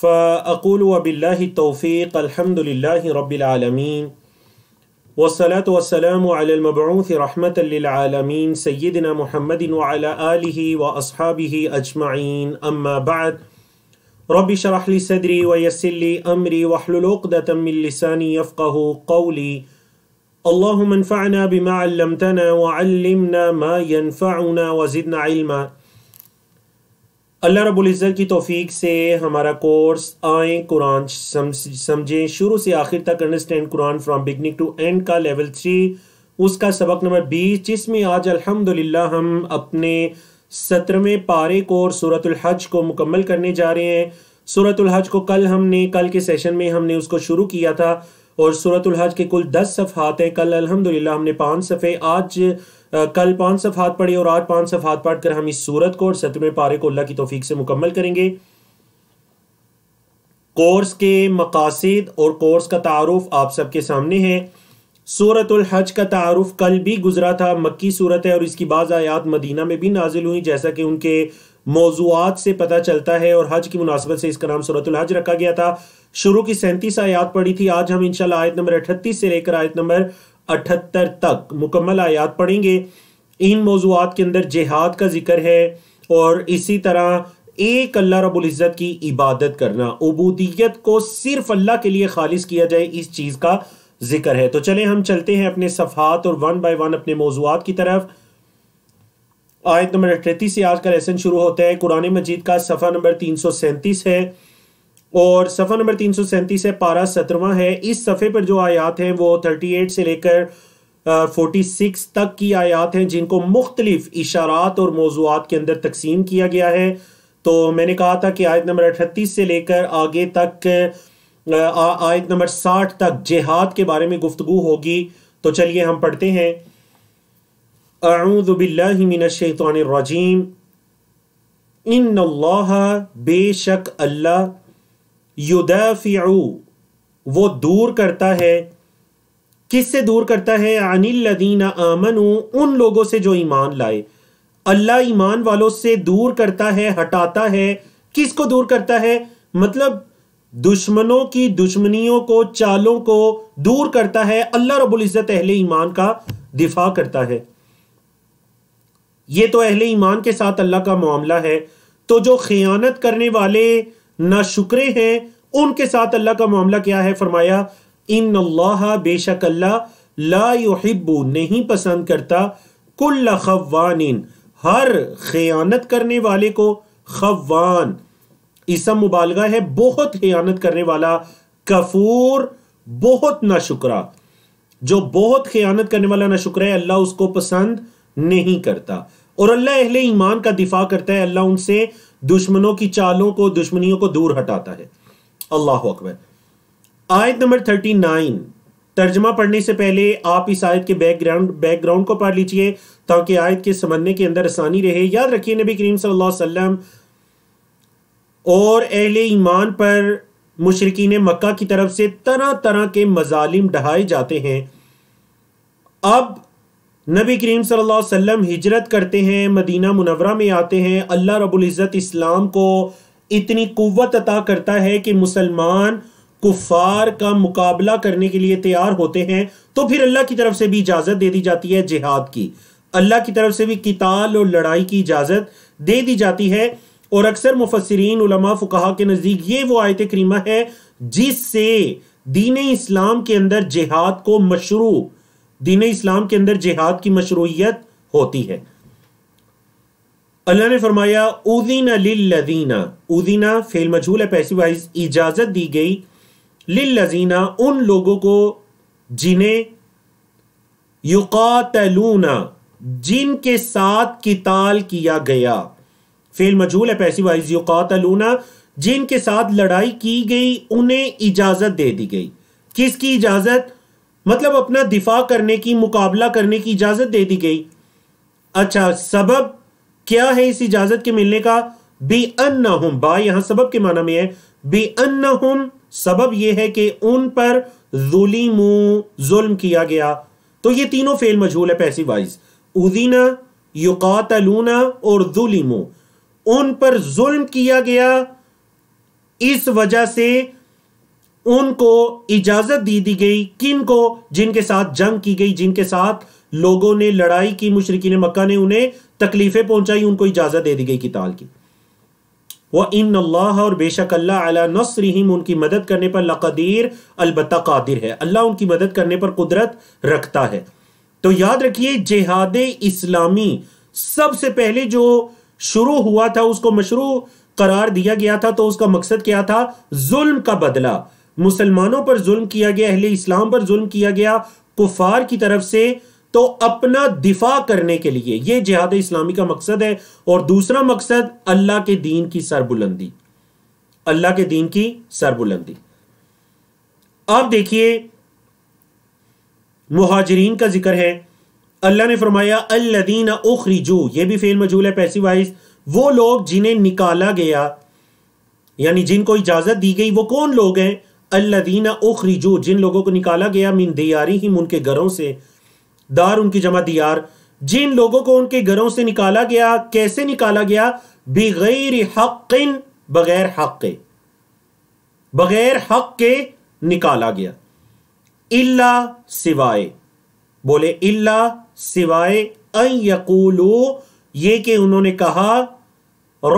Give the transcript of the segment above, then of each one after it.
فأقول وبالله التوفيق الحمد لله رب العالمين والصلاة والسلام على المبعوث رحمة للعالمين سيدنا محمد وعلى آله وأصحابه أجمعين أما بعد رب شرح لي صدري ويسر لي أمري واحلل عقدة من لساني يفقه قولي اللهم انفعنا بما علمتنا وعلمنا ما ينفعنا وزدنا علما अल्लाह रबुल्ज़त की तोफ़ी से हमारा कोर्स आए कुरान समझें शुरू से आखिर तक understand Quran from beginning to end का लेवल थ्री उसका सबक नंबर बीस जिसमें आज अल्हम्दुलिल्लाह हम अपने सत्रहवें पारे को सूरतुल हज को मुकम्मल करने जा रहे हैं सूरतुल हज को कल हमने कल के सेशन में हमने उसको शुरू किया था और सूरतुल हज के कुल दस सफ़ात हैं कल अल्हम्दुलिल्लाह हमने पाँच सफ़े आज कल पाँच सफ़ात पढ़े और आज पांच सफ़ात पढ़ कर हम इस सूरत को और सत्रहवें पारे को अल्लाह की तोफीक से मुकम्मल करेंगे कोर्स के मकासद और कोर्स का तारुफ आप सबके सामने है हज का तारुफ कल भी गुजरा था मक्की सूरत है और इसकी बाज़ आयात मदीना में भी नाजिल हुई जैसा कि उनके मौजूद से पता चलता है और हज की मुनासबत से इसका नाम सूरतुल्हज रखा गया था शुरू की सैंतीस आयात पड़ी थी आज हम इनशाला आयत नंबर अठतीस से लेकर आयत नंबर अठहत्तर तक मुकम्मल आयात पढ़ेंगे इन मौजूद के अंदर जिहाद का जिक्र है और इसी तरह एक अल्लाह रबुल्ज़त की इबादत करना उबूदियत को सिर्फ अल्लाह के लिए खालिज किया जाए इस चीज़ का जिक्र है तो चले हम चलते हैं अपने सफ़ात और वन बाय वन अपने मौजूद की तरफ आयत नंबर अठतीस से आज का लेसन शुरू होता है कुरान मजीद का सफ़ा नंबर तीन सौ सैंतीस है और सफ़ा नंबर तीन सौ सैंतीस है पारा सत्रवा है इस सफ़े पर जो आयात हैं वो थर्टी एट से लेकर फोर्टी सिक्स तक की आयात हैं जिनको मुख्तलिफ इशारात और मौजूद के अंदर तकसीम किया गया है तो मैंने कहा था कि आयत नंबर अठतीस से लेकर आगे तक आयत नंबर साठ तक जिहाद के बारे में गुफ्तु होगी तो चलिए हम पढ़ते हैं अरुदबिल्लिमिनशैतरजीम इन बेशक अल्लाह युदाफ़ियु वो दूर करता है किससे दूर करता है अनिल आमन उन लोगों से जो ईमान लाए अल्लाह ईमान वालों से दूर करता है हटाता है किसको दूर करता है मतलब दुश्मनों की दुश्मनियों को चालों को दूर करता है अल्लाह रबुल इज़्ज़त अहले ईमान का दिफा करता है ये तो अहले ईमान के साथ अल्लाह का मामला है तो जो खयानत करने वाले ना शुक्रे हैं उनके साथ अल्लाह का मामला क्या है फरमाया इन अल्लाह बेशक अल्लाह ला युहिब्बु नहीं पसंद करता कुल खवानिन हर खयानत करने वाले को खवान इसम मुबालगा है बहुत खयानत करने वाला कफूर बहुत शुक्रा जो बहुत खयानत करने वाला शुक्र है अल्लाह उसको पसंद नहीं करता और अल्लाह अहले ईमान का दिफा करता है अल्लाह उनसे दुश्मनों की चालों को दुश्मनियों को दूर हटाता है अल्लाह अकबर आयत नंबर थर्टी नाइन तर्जमा पढ़ने से पहले आप इस आयत के बैकग्राउंड बैकग्राउंड को पढ़ लीजिए ताकि आयत के समझने के अंदर आसानी रहे याद रखिए नबी करीम सल्लल्लाहु अलैहि वसल्लम और अहले ईमान पर मुशरकिन मक्का की तरफ से तरह तरह के मजालिम ढहाए जाते हैं अब नबी करीम सल्लल्लाहु अलैहि वसल्लम हिजरत करते हैं मदीना मुनवरा में आते हैं अल्लाह रबुल्ज़त इस्लाम को इतनी कुत अता करता है कि मुसलमान कुफार का मुकाबला करने के लिए तैयार होते हैं तो फिर अल्लाह की तरफ से भी इजाज़त दे दी जाती है जिहाद की अल्लाह की तरफ से भी किताल और लड़ाई की इजाज़त दे दी जाती है और अक्सर मुफसरीन उलमा फुकाहा के नज़दीक ये वो आयत करीमा है जिससे दीन इस्लाम के अंदर जिहाद को मशरू दीन इस्लाम के अंदर जिहाद की मशरूयत होती है अल्लाह ने फरमाया उदीना लिल्लदीना उदीना फेल मजहूल है पैसिव वाइज इजाज़त दी गई लिल्लजीना उन लोगों को जिन्हें युकातलूना जिनके साथ किताल किया गया फेल मजहूल है पैसिव वाइज युकातलूना जिनके साथ लड़ाई की गई उन्हें इजाज़त दे दी गई किसकी इजाज़त मतलब अपना दिफा करने की मुकाबला करने की इजाज़त दे दी गई अच्छा सबब क्या है इस इजाज़त के मिलने का बी अन्न हम बा यहां सबब के माना में है बी अन्न हम सबब यह है कि उन पर जुलिमू जुल्म किया गया तो ये तीनों फेल मजहूल है पैसी वाइज उदीना युकातलूना और जुलिमो उन पर जुल्म किया गया इस वजह से उनको इजाजत दी दी गई किन को जिनके साथ जंग की गई जिनके साथ लोगों ने लड़ाई की मुशरकिन मक्का ने उन्हें तकलीफें पहुंचाई उनको इजाजत दे दी गई किताल की वह इन अल्लाह और बेशक अल्लाह अला नसरहीम उनकी मदद करने पर लकदीर अलबत् कादिर है अल्लाह उनकी मदद करने पर कुदरत रखता है तो याद रखिए जिहाद इस्लामी सबसे पहले जो शुरू हुआ था उसको मशरू करार दिया गया था तो उसका मकसद क्या था जुल्म का बदला मुसलमानों पर जुल्म किया गया अहले इस्लाम पर जुल्म किया गया कुफार की तरफ से तो अपना दिफा करने के लिए यह जिहाद इस्लामी का मकसद है और दूसरा मकसद अल्लाह के दीन की सरबुलंदी अल्लाह के दीन की सरबुलंदी आप देखिए मुहाजरीन का जिक्र है अल्लाह ने फरमाया अल्लादीन उखरीजू यह भी फेल मजूल है पैसी वाइज वो लोग जिन्हें निकाला गया यानी जिनको इजाजत दी गई वो कौन लोग हैं अल्लवीना उखरीजू जिन लोगों को निकाला गया मीन दियारी ही उनके घरों से दार उनकी जमा दियार जिन लोगों को उनके घरों से निकाला गया कैसे निकाला गया बगैर हक बगैर हक के बगैर हक के निकाला गया इल्ला सिवाय बोले इल्ला सिवाय अकूलो ये कि उन्होंने कहा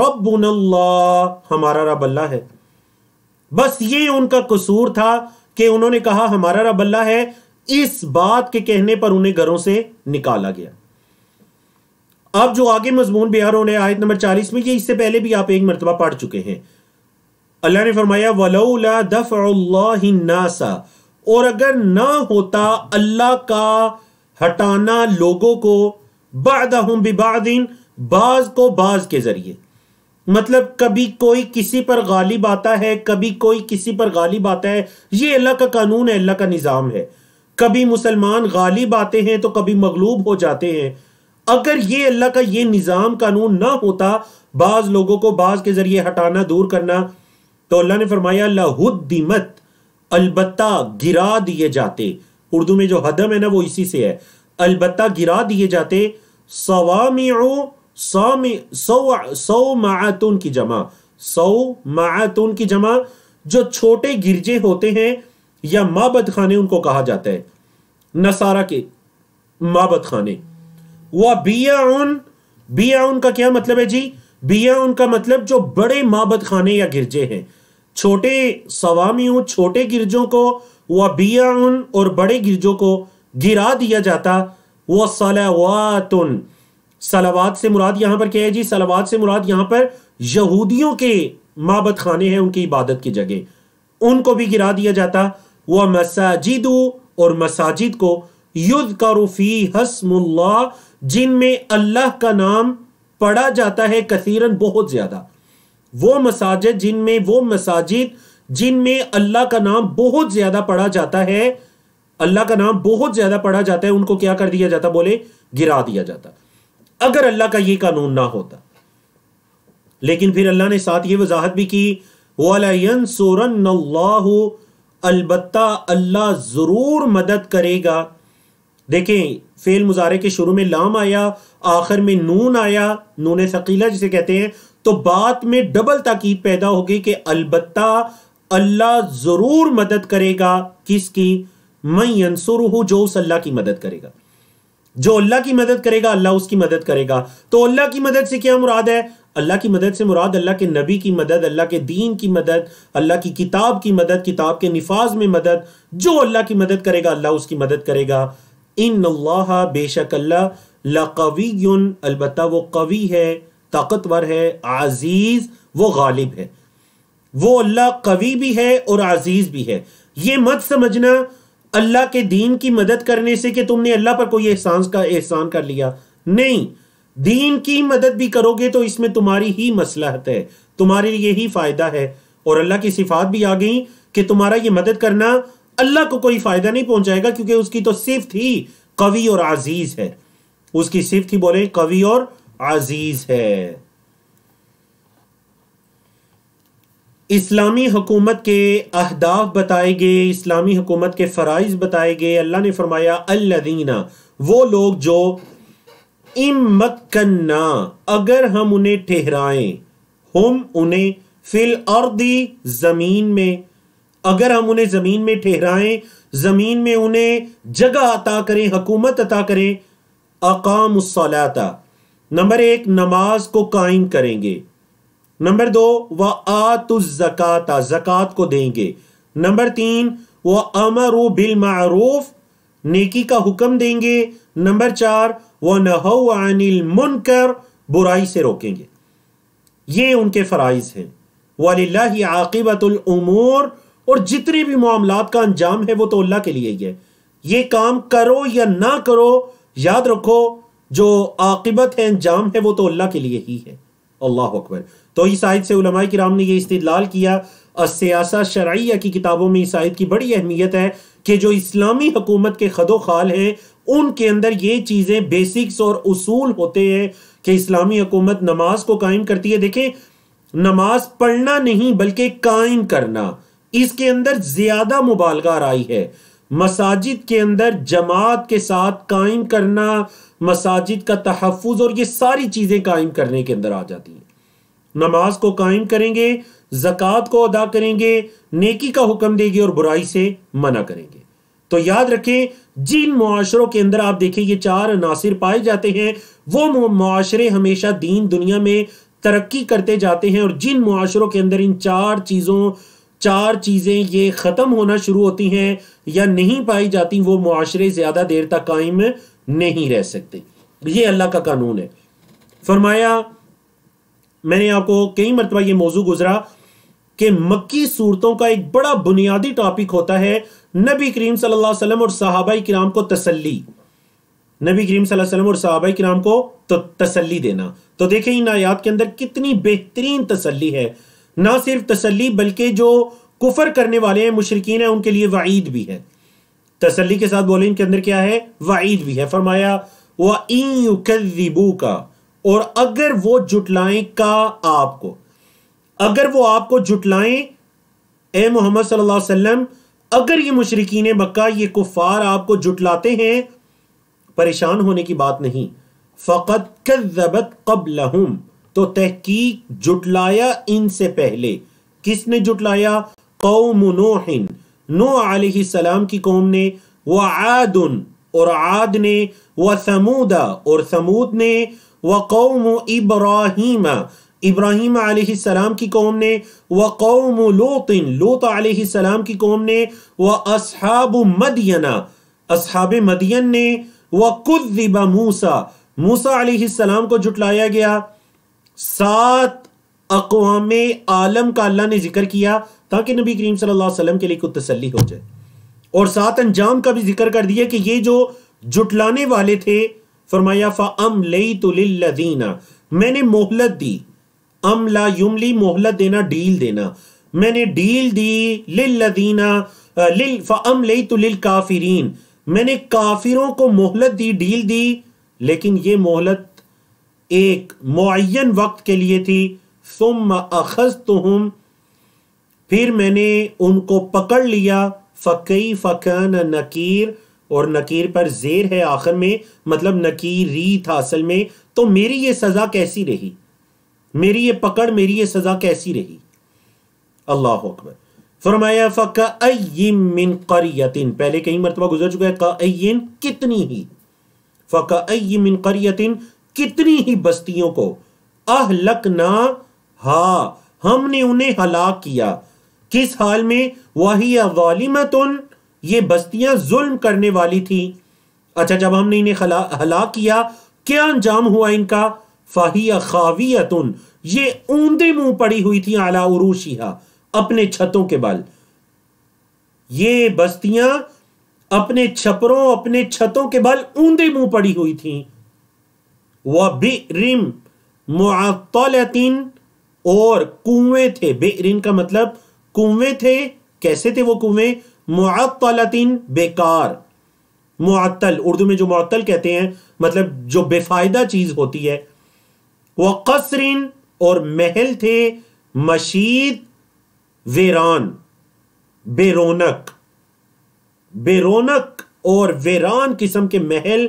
रब्बुनल्लाह हमारा रब अल्लाह है बस ये उनका कसूर था कि उन्होंने कहा हमारा रब अल्लाह है इस बात के कहने पर उन्हें घरों से निकाला गया अब जो आगे मजमून बिहार होने आयत नंबर चालीस में ये इससे पहले भी आप एक मरतबा पढ़ चुके हैं अल्लाह ने फरमाया वलौला दफ़ासा और अगर ना होता अल्लाह का हटाना लोगों को बाद बिबादिन बाज को बाज के जरिए मतलब कभी कोई किसी पर गालिब आता है कभी कोई किसी पर गालिब आता है ये अल्लाह का कानून है अल्लाह का निज़ाम है कभी मुसलमान गालिब आते हैं तो कभी मगलूब हो जाते हैं अगर ये अल्लाह का ये निज़ाम कानून ना होता बाज लोगों को बाज के जरिए हटाना दूर करना तो अल्लाह ने फरमाया लहुद्दीमत अलबत्ता गिरा दिए जाते उर्दू में जो हदम है ना वो इसी से है अलबत्ता गिरा दिए जाते सवामियों सौ मातून की जमा सौ मातून की जमा जो छोटे गिरजे होते हैं या माबद खाने उनको कहा जाता है नसारा के माबद खाने वह बियाउन बियाउन का क्या मतलब है जी बिया का मतलब जो बड़े माबद खाने या गिरजे हैं छोटे सवामियों छोटे गिरजों को वह बिया उन और बड़े गिरजों को गिरा दिया जाता वह सलावातुन सलावाद से मुराद यहां पर क्या है जी सलावाद से मुराद यहां पर यहूदियों के माबत खाने हैं उनकी इबादत की जगह उनको भी गिरा दिया जाता वह मसाजिदू और मसाजिद को युद्ध कारूफी हसमुल्ला जिनमें अल्लाह का नाम पढ़ा जाता है कसीरन बहुत ज्यादा वो मसाजिद जिनमें वो मसाजिद जिनमें अल्लाह का नाम बहुत ज्यादा पढ़ा जाता है अल्लाह का नाम बहुत ज्यादा पढ़ा जाता है उनको क्या कर दिया जाता बोले गिरा दिया जाता अगर अल्लाह का ये कानून ना होता लेकिन फिर अल्लाह ने साथ ये वजाहत भी की वालायन सोरन अलबत्ता अल्लाह ज़रूर मदद करेगा देखें फेल मुजारे के शुरू में लाम आया आखिर में नून आया नून शकीला जिसे कहते हैं तो बात में डबल ताकीद पैदा हो गई कि अलबत् अल्लाह ज़रूर मदद करेगा किसकी मैं अंसुर हूं जो उस अल्लाह की मदद करेगा जो अल्लाह की मदद करेगा अल्लाह उसकी मदद करेगा तो अल्लाह की मदद से क्या मुराद है अल्लाह की मदद से मुराद अल्लाह के नबी की मदद अल्लाह के दीन की मदद अल्लाह की किताब की मदद किताब के निफाज में मदद जो अल्लाह की मदद करेगा अल्लाह उसकी मदद करेगा इन अल्लाह बेशक अल्लाह लकवी अलबत् वो कवी है ताकतवर है आजीज वो गालिब है वो अल्लाह कवि भी है और आजीज भी है ये मत समझना अल्लाह के दीन की मदद करने से कि तुमने अल्लाह पर कोई एहसान का एहसान कर लिया नहीं दीन की मदद भी करोगे तो इसमें तुम्हारी ही मसलहत है तुम्हारे लिए ही फायदा है और अल्लाह की सिफात भी आ गई कि तुम्हारा ये मदद करना अल्लाह को कोई फायदा नहीं पहुंचाएगा क्योंकि उसकी तो सिर्फ ही कवि और आजीज है उसकी सिर्फ ही बोले कवि और आजीज है इस्लामी हुकूमत के अहदाफ बताए गए इस्लामी हुकूमत के फ़राइज बताए गए अल्लाह ने फरमाया अल्लादीना वो लोग जो इमकन्ना अगर हम उन्हें ठहराएं हम उन्हें फिल और दी ज़मीन में अगर हम उन्हें ज़मीन में ठहराएं ज़मीन में उन्हें जगह अता करें हकूमत अता करें अकाम सलाता नंबर एक नमाज को कायम करेंगे नंबर दो वह आतु जक़ाता जक़ात को देंगे नंबर तीन वह अमर बिल मारूफ नेकी का हुक्म देंगे नंबर चार वह नहौ अनिल मुनकर बुराई से रोकेंगे ये उनके फ़राइज़ हैं वाला आकिबतमूर और जितने भी मामला का अंजाम है वो तो अल्लाह के लिए ही है ये काम करो या ना करो याद रखो जो आकिबत है अंजाम है वो तो अल्लाह के लिए ही है अल्लाह अकबर तो इस आयत से उलमा कराम ने यह इस्तलाल किया असियासा शरिया की किताबों में इस आयत की बड़ी अहमियत है कि जो इस्लामी हुकूमत के खदो खाल हैं उनके अंदर ये चीज़ें बेसिक्स और उसूल होते हैं कि इस्लामी हुकूमत नमाज को कायम करती है देखें नमाज पढ़ना नहीं बल्कि कायम करना इसके अंदर ज़्यादा मुबालगा आई है मसाजिद के अंदर जमात के साथ कायम करना मसाजिद का तहफ़ और ये सारी चीज़ें कायम करने के अंदर आ जाती हैं नमाज को कायम करेंगे जक़ात को अदा करेंगे नेकी का हुक्म देंगे और बुराई से मना करेंगे तो याद रखें जिन मुआशरों के अंदर आप देखें ये चार अनासर पाए जाते हैं वो मुआशरे हमेशा दीन दुनिया में तरक्की करते जाते हैं और जिन मुआशरों के अंदर इन चार चीज़ों चार चीज़ें ये ख़त्म होना शुरू होती हैं या नहीं पाई जाती वो मुआशरे ज़्यादा देर तक कायम नहीं रह सकते ये अल्लाह का कानून है फरमाया मैंने आपको कई मरतबा ये मौजू गुजरा कि मक्की सूरतों का एक बड़ा बुनियादी टॉपिक होता है नबी करीम सल्लल्लाहु अलैहि वसल्लम और सहाबा कराम को तसल्ली नबी करीम सल्लल्लाहु अलैहि वसल्लम और सहाबा कराम को तो तसल्ली देना तो देखें इन आयात के अंदर कितनी बेहतरीन तसल्ली है ना सिर्फ तसल्ली बल्कि जो कुफर करने वाले हैं मुशरकिन है उनके लिए वाईद भी है तसली के साथ बोले इनके अंदर क्या है वाईद भी है फरमाया वीबू का और अगर वो जुटलाएं का आपको अगर वो आपको जुटलाएं ए मोहम्मद सल्लल्लाहु अलैहि वसल्लम अगर ये मुशरकिन मक्का ये कुफार आपको जुटलाते हैं परेशान होने की बात नहीं फ़कत कबत कबलहम तो तहकीक जुटलाया इनसे पहले किसने जुटलाया कौम नोहिन नो सलाम की कौम ने व आदन और आद ने व समूदा और समूद ने व कौम इब्राहिम इब्राहिम आसमाम की कौम ने व कौम लोतिन लोत आसमाम की कौम ने व असहाब मदियना असहाब मदियन ने व कुबा मूसा मूसा आसमाम को जुटलाया गया सात अकवाम आलम का अल्लाह ने जिक्र किया ताकि नबी करीम सल्लाम के लिए कुछ तसली हो जाए और सात अंजाम का भी जिक्र कर दिया कि ये जो जुटलाने वाले थे फरमाया फ़म लई तो लदीना मैंने मोहलत दी अमला युमली मोहलत देना डील देना मैंने डील दी लदीना लिल फ़म लई तो लिल काफिरीन मैंने काफिरों को मोहलत दी डील दी लेकिन ये मोहलत एक मुन वक्त के लिए थी सुम अखज तुम फिर मैंने उनको पकड़ लिया फ़कई फकन नकीर और नकीर पर जेर है आखिर में मतलब री था असल में तो मेरी ये सजा कैसी रही मेरी ये पकड़ मेरी ये सजा कैसी रही अल्लाह अकबर फरमाया फ़किन करियतिन पहले कई मरतबा गुजर चुका है कईन कितनी ही फ़किन करियतिन कितनी ही बस्तियों को ना हा हमने उन्हें हलाक किया किस हाल में वही वालिमतुन ये बस्तियां जुल्म करने वाली थी अच्छा जब हमने इन्हें हला किया क्या अंजाम हुआ इनका फाहिया खावियत ये ऊंधे मुंह पड़ी हुई थी आला उरूशिया अपने छतों के बल ये बस्तियां अपने छपरों अपने छतों के बल ऊंधे मुंह पड़ी हुई थी वह बेरिम मुआतिन और कुएं थे बेरिन का मतलब कुएं थे कैसे थे वो कुएं मुअतलतिन बेकार मुअत्तल उर्दू में जो मुअत्तल कहते हैं मतलब जो बेफायदा चीज होती है वह कसरिन और महल थे मशीद वेरान बेरोनक बेरोनक और वेरान किस्म के महल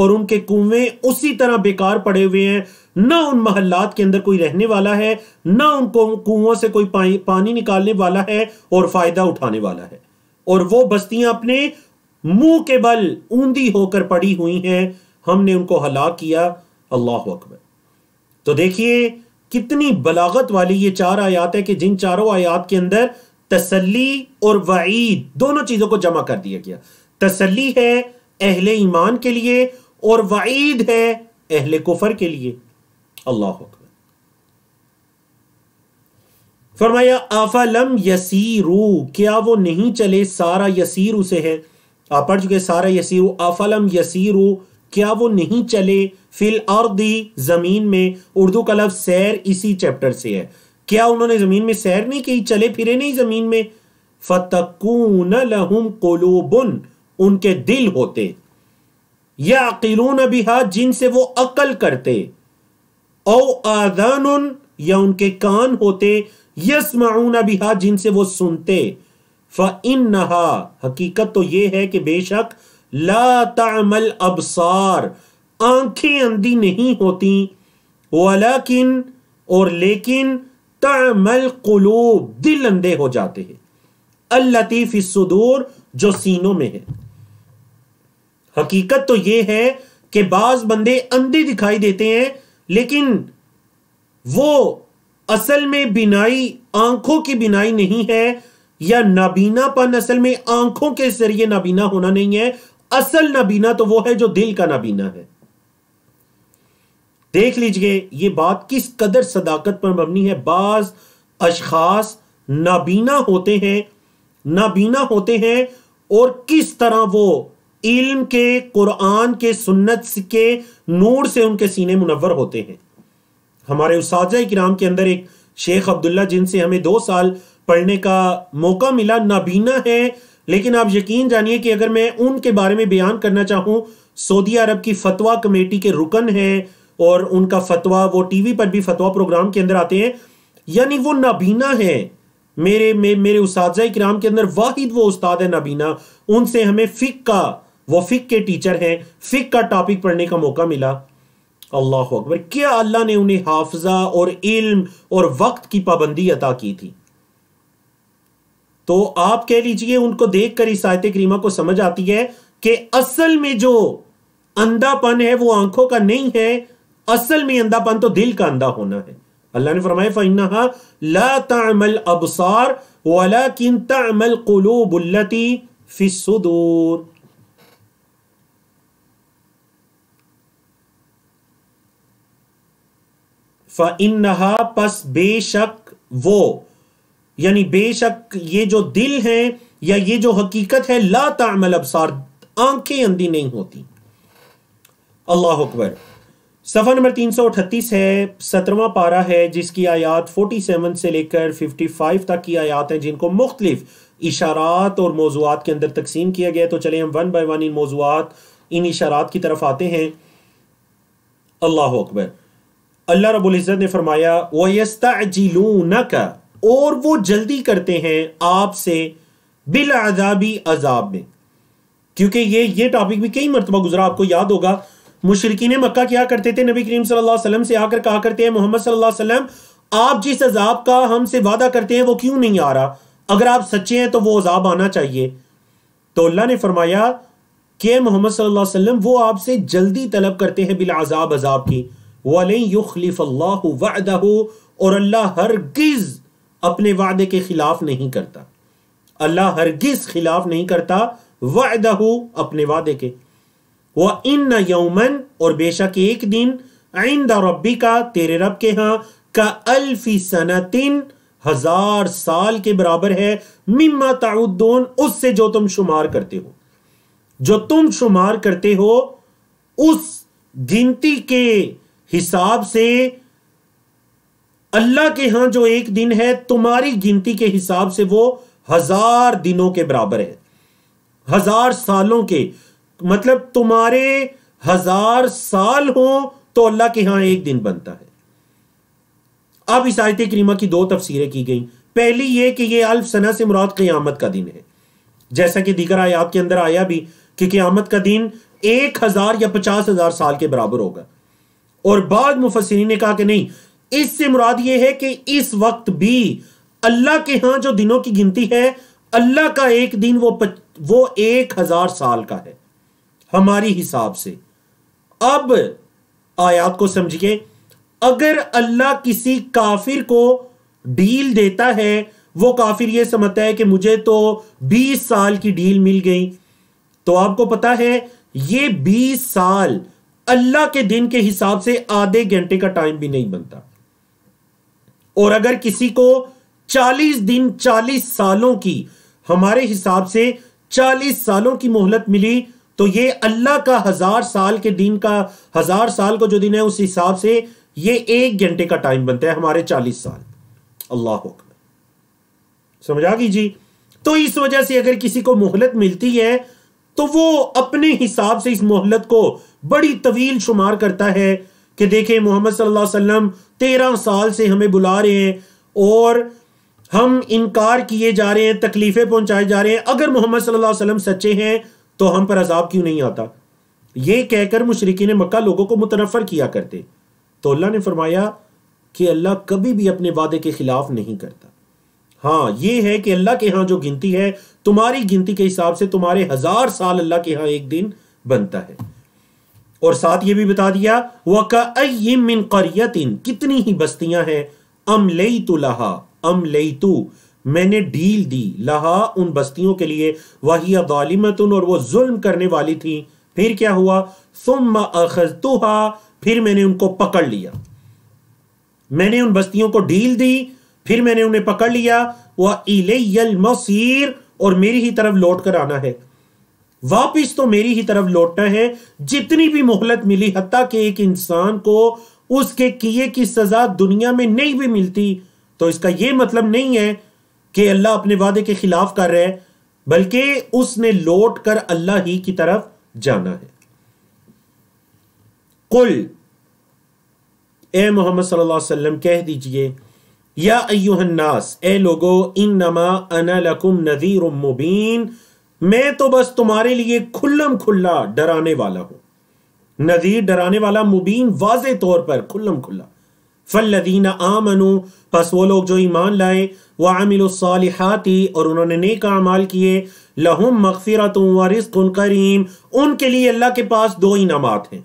और उनके कुएं उसी तरह बेकार पड़े हुए हैं ना उन महल्लात के अंदर कोई रहने वाला है ना उनको कुओं से कोई पानी निकालने वाला है और फायदा उठाने वाला है और वो बस्तियां अपने मुंह के बल ऊंधी होकर पड़ी हुई हैं हमने उनको हलाक किया अल्लाह अकबर तो देखिए कितनी बलागत वाली ये चार आयात है कि जिन चारों आयात के अंदर तसली और वईद दोनों चीजों को जमा कर दिया गया तसली है अहले ईमान के लिए और वईद है अहले कुफर के लिए अल्लाह फरमाया आफलम यसीरू क्या वो नहीं चले सारा यसीर उसे है आप पढ़ चुके सारा यसीरू आफलम यसीरू क्या वो नहीं चले फिल अर्दी जमीन में उर्दू का लफ्ज सैर इसी चैप्टर से है क्या उन्होंने जमीन में सैर नहीं की चले फिरे नहीं जमीन में फतकून लहुम कोलोबुन उनके दिल होते या अकीलून बिहा जिनसे वो अकल करते औ आदान या उनके कान होते यस बिहा जिनसे वो सुनते फ़िन नहा हकीकत तो ये है कि बेशक ला अबसार आंखें अंधी नहीं होती वालाकिन और लेकिन तामल कुलूब दिल अंधे हो जाते हैं अल्लतीफ़ सुदूर जो सीनों में है हकीकत तो ये है कि बाज बंदे अंधे दिखाई देते हैं लेकिन वो असल में बिनाई आंखों की बिनाई नहीं है या नबीनापन असल में आंखों के जरिए नबीना होना नहीं है असल नबीना तो वो है जो दिल का नाबीना है देख लीजिए ये बात किस कदर सदाकत पर मबनी है बाज अशास नाबीना होते हैं नाबीना होते हैं और किस तरह वो इल्म के कुरान के सुन्नत के नूर से उनके सीने मुनवर होते हैं हमारे उसाजा कराम के अंदर एक शेख अब्दुल्ला जिनसे हमें दो साल पढ़ने का मौका मिला नाबीना है लेकिन आप यकीन जानिए कि अगर मैं उनके बारे में बयान करना चाहूँ सऊदी अरब की फतवा कमेटी के रुकन हैं और उनका फतवा वो टीवी पर भी फतवा प्रोग्राम के अंदर आते हैं यानी वो नाबीना है मेरे मे, मेरे उसाजा कराम के अंदर वाहिद वो उस्ताद है नाबीना उनसे हमें फ़िक का वो फ़िक के टीचर हैं फ़िक का टॉपिक पढ़ने का मौका मिला अल्लाह अकबर क्या अल्लाह ने उन्हें हाफजा और इल्म और वक्त की पाबंदी अदा की थी तो आप कह लीजिए उनको देखकर इस आयत करीमा को समझ आती है कि असल में जो अंधापन है वो आंखों का नहीं है असल में अंधापन तो दिल का अंधा होना है अल्लाह ने फरमाया फ़ैनहा ला अबसार वाला किन तमल कलूबुल्लती फिसूर फ़इन्नहा पस बेशक वो यानी बेशक ये जो दिल है या ये जो हकीकत है ला तामल अबसार आंखें अंधी नहीं होती अल्लाह अकबर सफ़ा नंबर तीन सौ अठतीस है सत्रवा पारा है जिसकी आयात फोर्टी सेवन से लेकर फिफ्टी फाइव तक की आयात है जिनको मुख्तलिफ इशारात और मौजूद के अंदर तकसीम किया गया तो चले हम वन बाई वन इन मौजूद इन इशारात की तरफ आते हैं अल्लाह अकबर अल्लाह इज़्ज़त ने फरमाया वयस्ताजिलूनका और वो जल्दी करते हैं आपसे बिल अजाबी अजाब में क्योंकि ये ये टॉपिक भी कई मरतबा गुजरा आपको याद होगा मुशरकिन मक्का क्या करते थे नबी करीम सल्लल्लाहु अलैहि वसल्लम से आकर कहा करते हैं मोहम्मद सल्लल्लाहु अलैहि वसल्लम आप जिस अजाब का हमसे वादा करते हैं वो क्यों नहीं आ रहा अगर आप सच्चे हैं तो वो अजाब आना चाहिए तो अल्लाह ने फरमाया कि मोहम्मद सल्लल्लाहु अलैहि वसल्लम वो आपसे जल्दी तलब करते हैं बिल अजाब अजाब की वलें युखलिफ वादा हो और अल्लाह हरगिज अपने वादे के खिलाफ नहीं करता अल्लाह हरगिज खिलाफ नहीं करता वादा हो अपने वादे के वह इन यौमन और बेशक एक दिन आइंदा रब्बी का तेरे रब के यहाँ का अल्फी सनतिन हजार साल के बराबर है मिम्मा ताउद्दोन उससे जो तुम शुमार करते हो जो तुम शुमार करते हो उस गिनती के हिसाब से अल्लाह के यहां जो एक दिन है तुम्हारी गिनती के हिसाब से वो हजार दिनों के बराबर है हजार सालों के मतलब तुम्हारे हजार साल हो तो अल्लाह के यहां एक दिन बनता है अब इस आयत करीमा की दो तफसीरें की गई पहली यह कि यह अल्फ सना से मुराद क्यामत का दिन है जैसा कि दीगर आयात के अंदर आया भी कि क्यामत का दिन एक हजार या पचास हजार साल के बराबर होगा और बाद मुफसरी ने कहा कि नहीं इससे मुराद ये है कि इस वक्त भी अल्लाह के यहां जो दिनों की गिनती है अल्लाह का एक दिन वो पच, वो एक हजार साल का है हमारी हिसाब से अब आयात को समझिए अगर अल्लाह किसी काफिर को डील देता है वो काफिर ये समझता है कि मुझे तो 20 साल की डील मिल गई तो आपको पता है ये 20 साल अल्लाह के दिन के हिसाब से आधे घंटे का टाइम भी नहीं बनता और अगर किसी को 40 दिन 40 सालों की हमारे हिसाब से 40 सालों की मोहलत मिली तो ये अल्लाह का हजार साल के दिन का हजार साल का जो दिन है उस हिसाब से ये एक घंटे का टाइम बनता है हमारे 40 साल अल्लाह समझ आ गई जी तो इस वजह से अगर किसी को मोहलत मिलती है तो वो अपने हिसाब से इस मोहलत को बड़ी तवील शुमार करता है कि देखें मोहम्मद सल्लल्लाहु तेरह साल से हमें बुला रहे हैं और हम इनकार किए जा रहे हैं तकलीफें पहुंचाए जा रहे हैं अगर मोहम्मद सल्लल्लाहु अलैहि वसल्लम सच्चे हैं तो हम पर अजाब क्यों नहीं आता ये कहकर मुशरकिन मक्का लोगों को मुतनफर किया करते तो अल्लाह ने फरमाया कि अल्लाह कभी भी अपने वादे के खिलाफ नहीं करता हाँ ये है कि अल्लाह के यहां जो गिनती है तुम्हारी गिनती के हिसाब से तुम्हारे हजार साल अल्लाह के यहां एक दिन बनता है और साथ ये भी बता दिया वकाइन करयतिन कितनी ही बस्तियां हैं अम लई तो लहा अम लई मैंने डील दी लहा उन बस्तियों के लिए वही गालिमतन और वो जुल्म करने वाली थी फिर क्या हुआ सुम फिर मैंने उनको पकड़ लिया मैंने उन बस्तियों को डील दी फिर मैंने उन्हें पकड़ लिया वह इलेयल मसीर और मेरी ही तरफ लौट कर आना है वापिस तो मेरी ही तरफ लौटना है जितनी भी मोहलत मिली हती कि एक इंसान को उसके किए की सजा दुनिया में नहीं भी मिलती तो इसका यह मतलब नहीं है कि अल्लाह अपने वादे के खिलाफ कर रहे बल्कि उसने लौट कर अल्लाह ही की तरफ जाना है कुल ए मोहम्मद सल्लल्लाहु अलैहि वसल्लम कह दीजिए या अयुहन्नास ए लोगो इन नमा अना लकुम मुबीन मैं तो बस तुम्हारे लिए खुल्लम खुल्ला डराने वाला हूं नदीर डराने वाला मुबीन वाज तौर पर खुल्लम खुल्ला फल्लदीना अनु बस वो लोग जो ईमान लाए व आमिलसालहाती और उन्होंने नेक अमाल किए लहुम मगफिरत व रिस्क करीम उनके लिए अल्लाह के पास दो इनाम हैं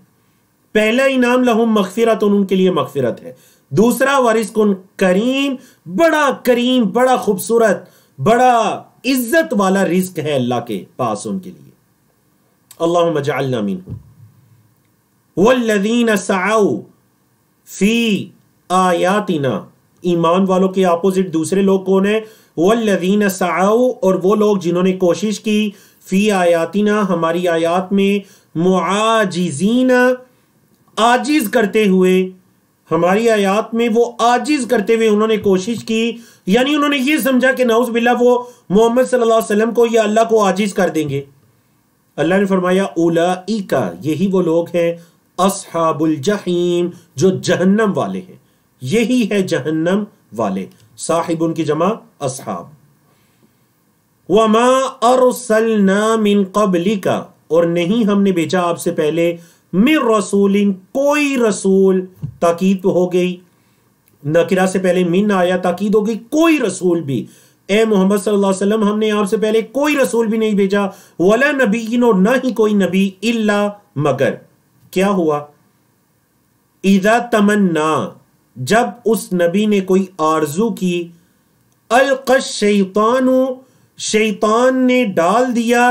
पहला इनाम लहुम मगफिरत उनके लिए मकफिरत है दूसरा कौन करीम बड़ा करीम बड़ा खूबसूरत बड़ा इज्जत वाला रिस्क है अल्लाह के पास उनके लिए अल्लाह मजामीन साउ फी आयातिना ईमान वालों के अपोजिट दूसरे लोग कौन है लदीन साउ और वो लोग जिन्होंने कोशिश की फी आयातिना हमारी आयात में मुआजीना आजिज करते हुए हमारी आयात में वो आजिज करते हुए उन्होंने कोशिश की यानी उन्होंने ये समझा कि नाउज बिल्ला वो मोहम्मद सल्लल्लाहु अलैहि वसल्लम को या अल्लाह को आजिज कर देंगे अल्लाह ने फरमाया ओला का यही वो लोग हैं असहाबुल जहीम जो जहन्नम वाले हैं यही है जहन्नम वाले साहिब उनकी जमा असहाब वमा अरसलना मिन कबली का और नहीं हमने भेजा आपसे पहले मिर रसूलिन कोई रसूल ताकीद हो गई नकिरा से पहले मिन आया ताकीद हो गई कोई रसूल भी ए मोहम्मद सल्लल्लाहु हमने आपसे पहले कोई रसूल भी नहीं भेजा वला नबी और ना ही कोई नबी इल्ला मगर क्या हुआ इदा तमन्ना जब उस नबी ने कोई आरजू की अलकश शैतानु शैतान ने डाल दिया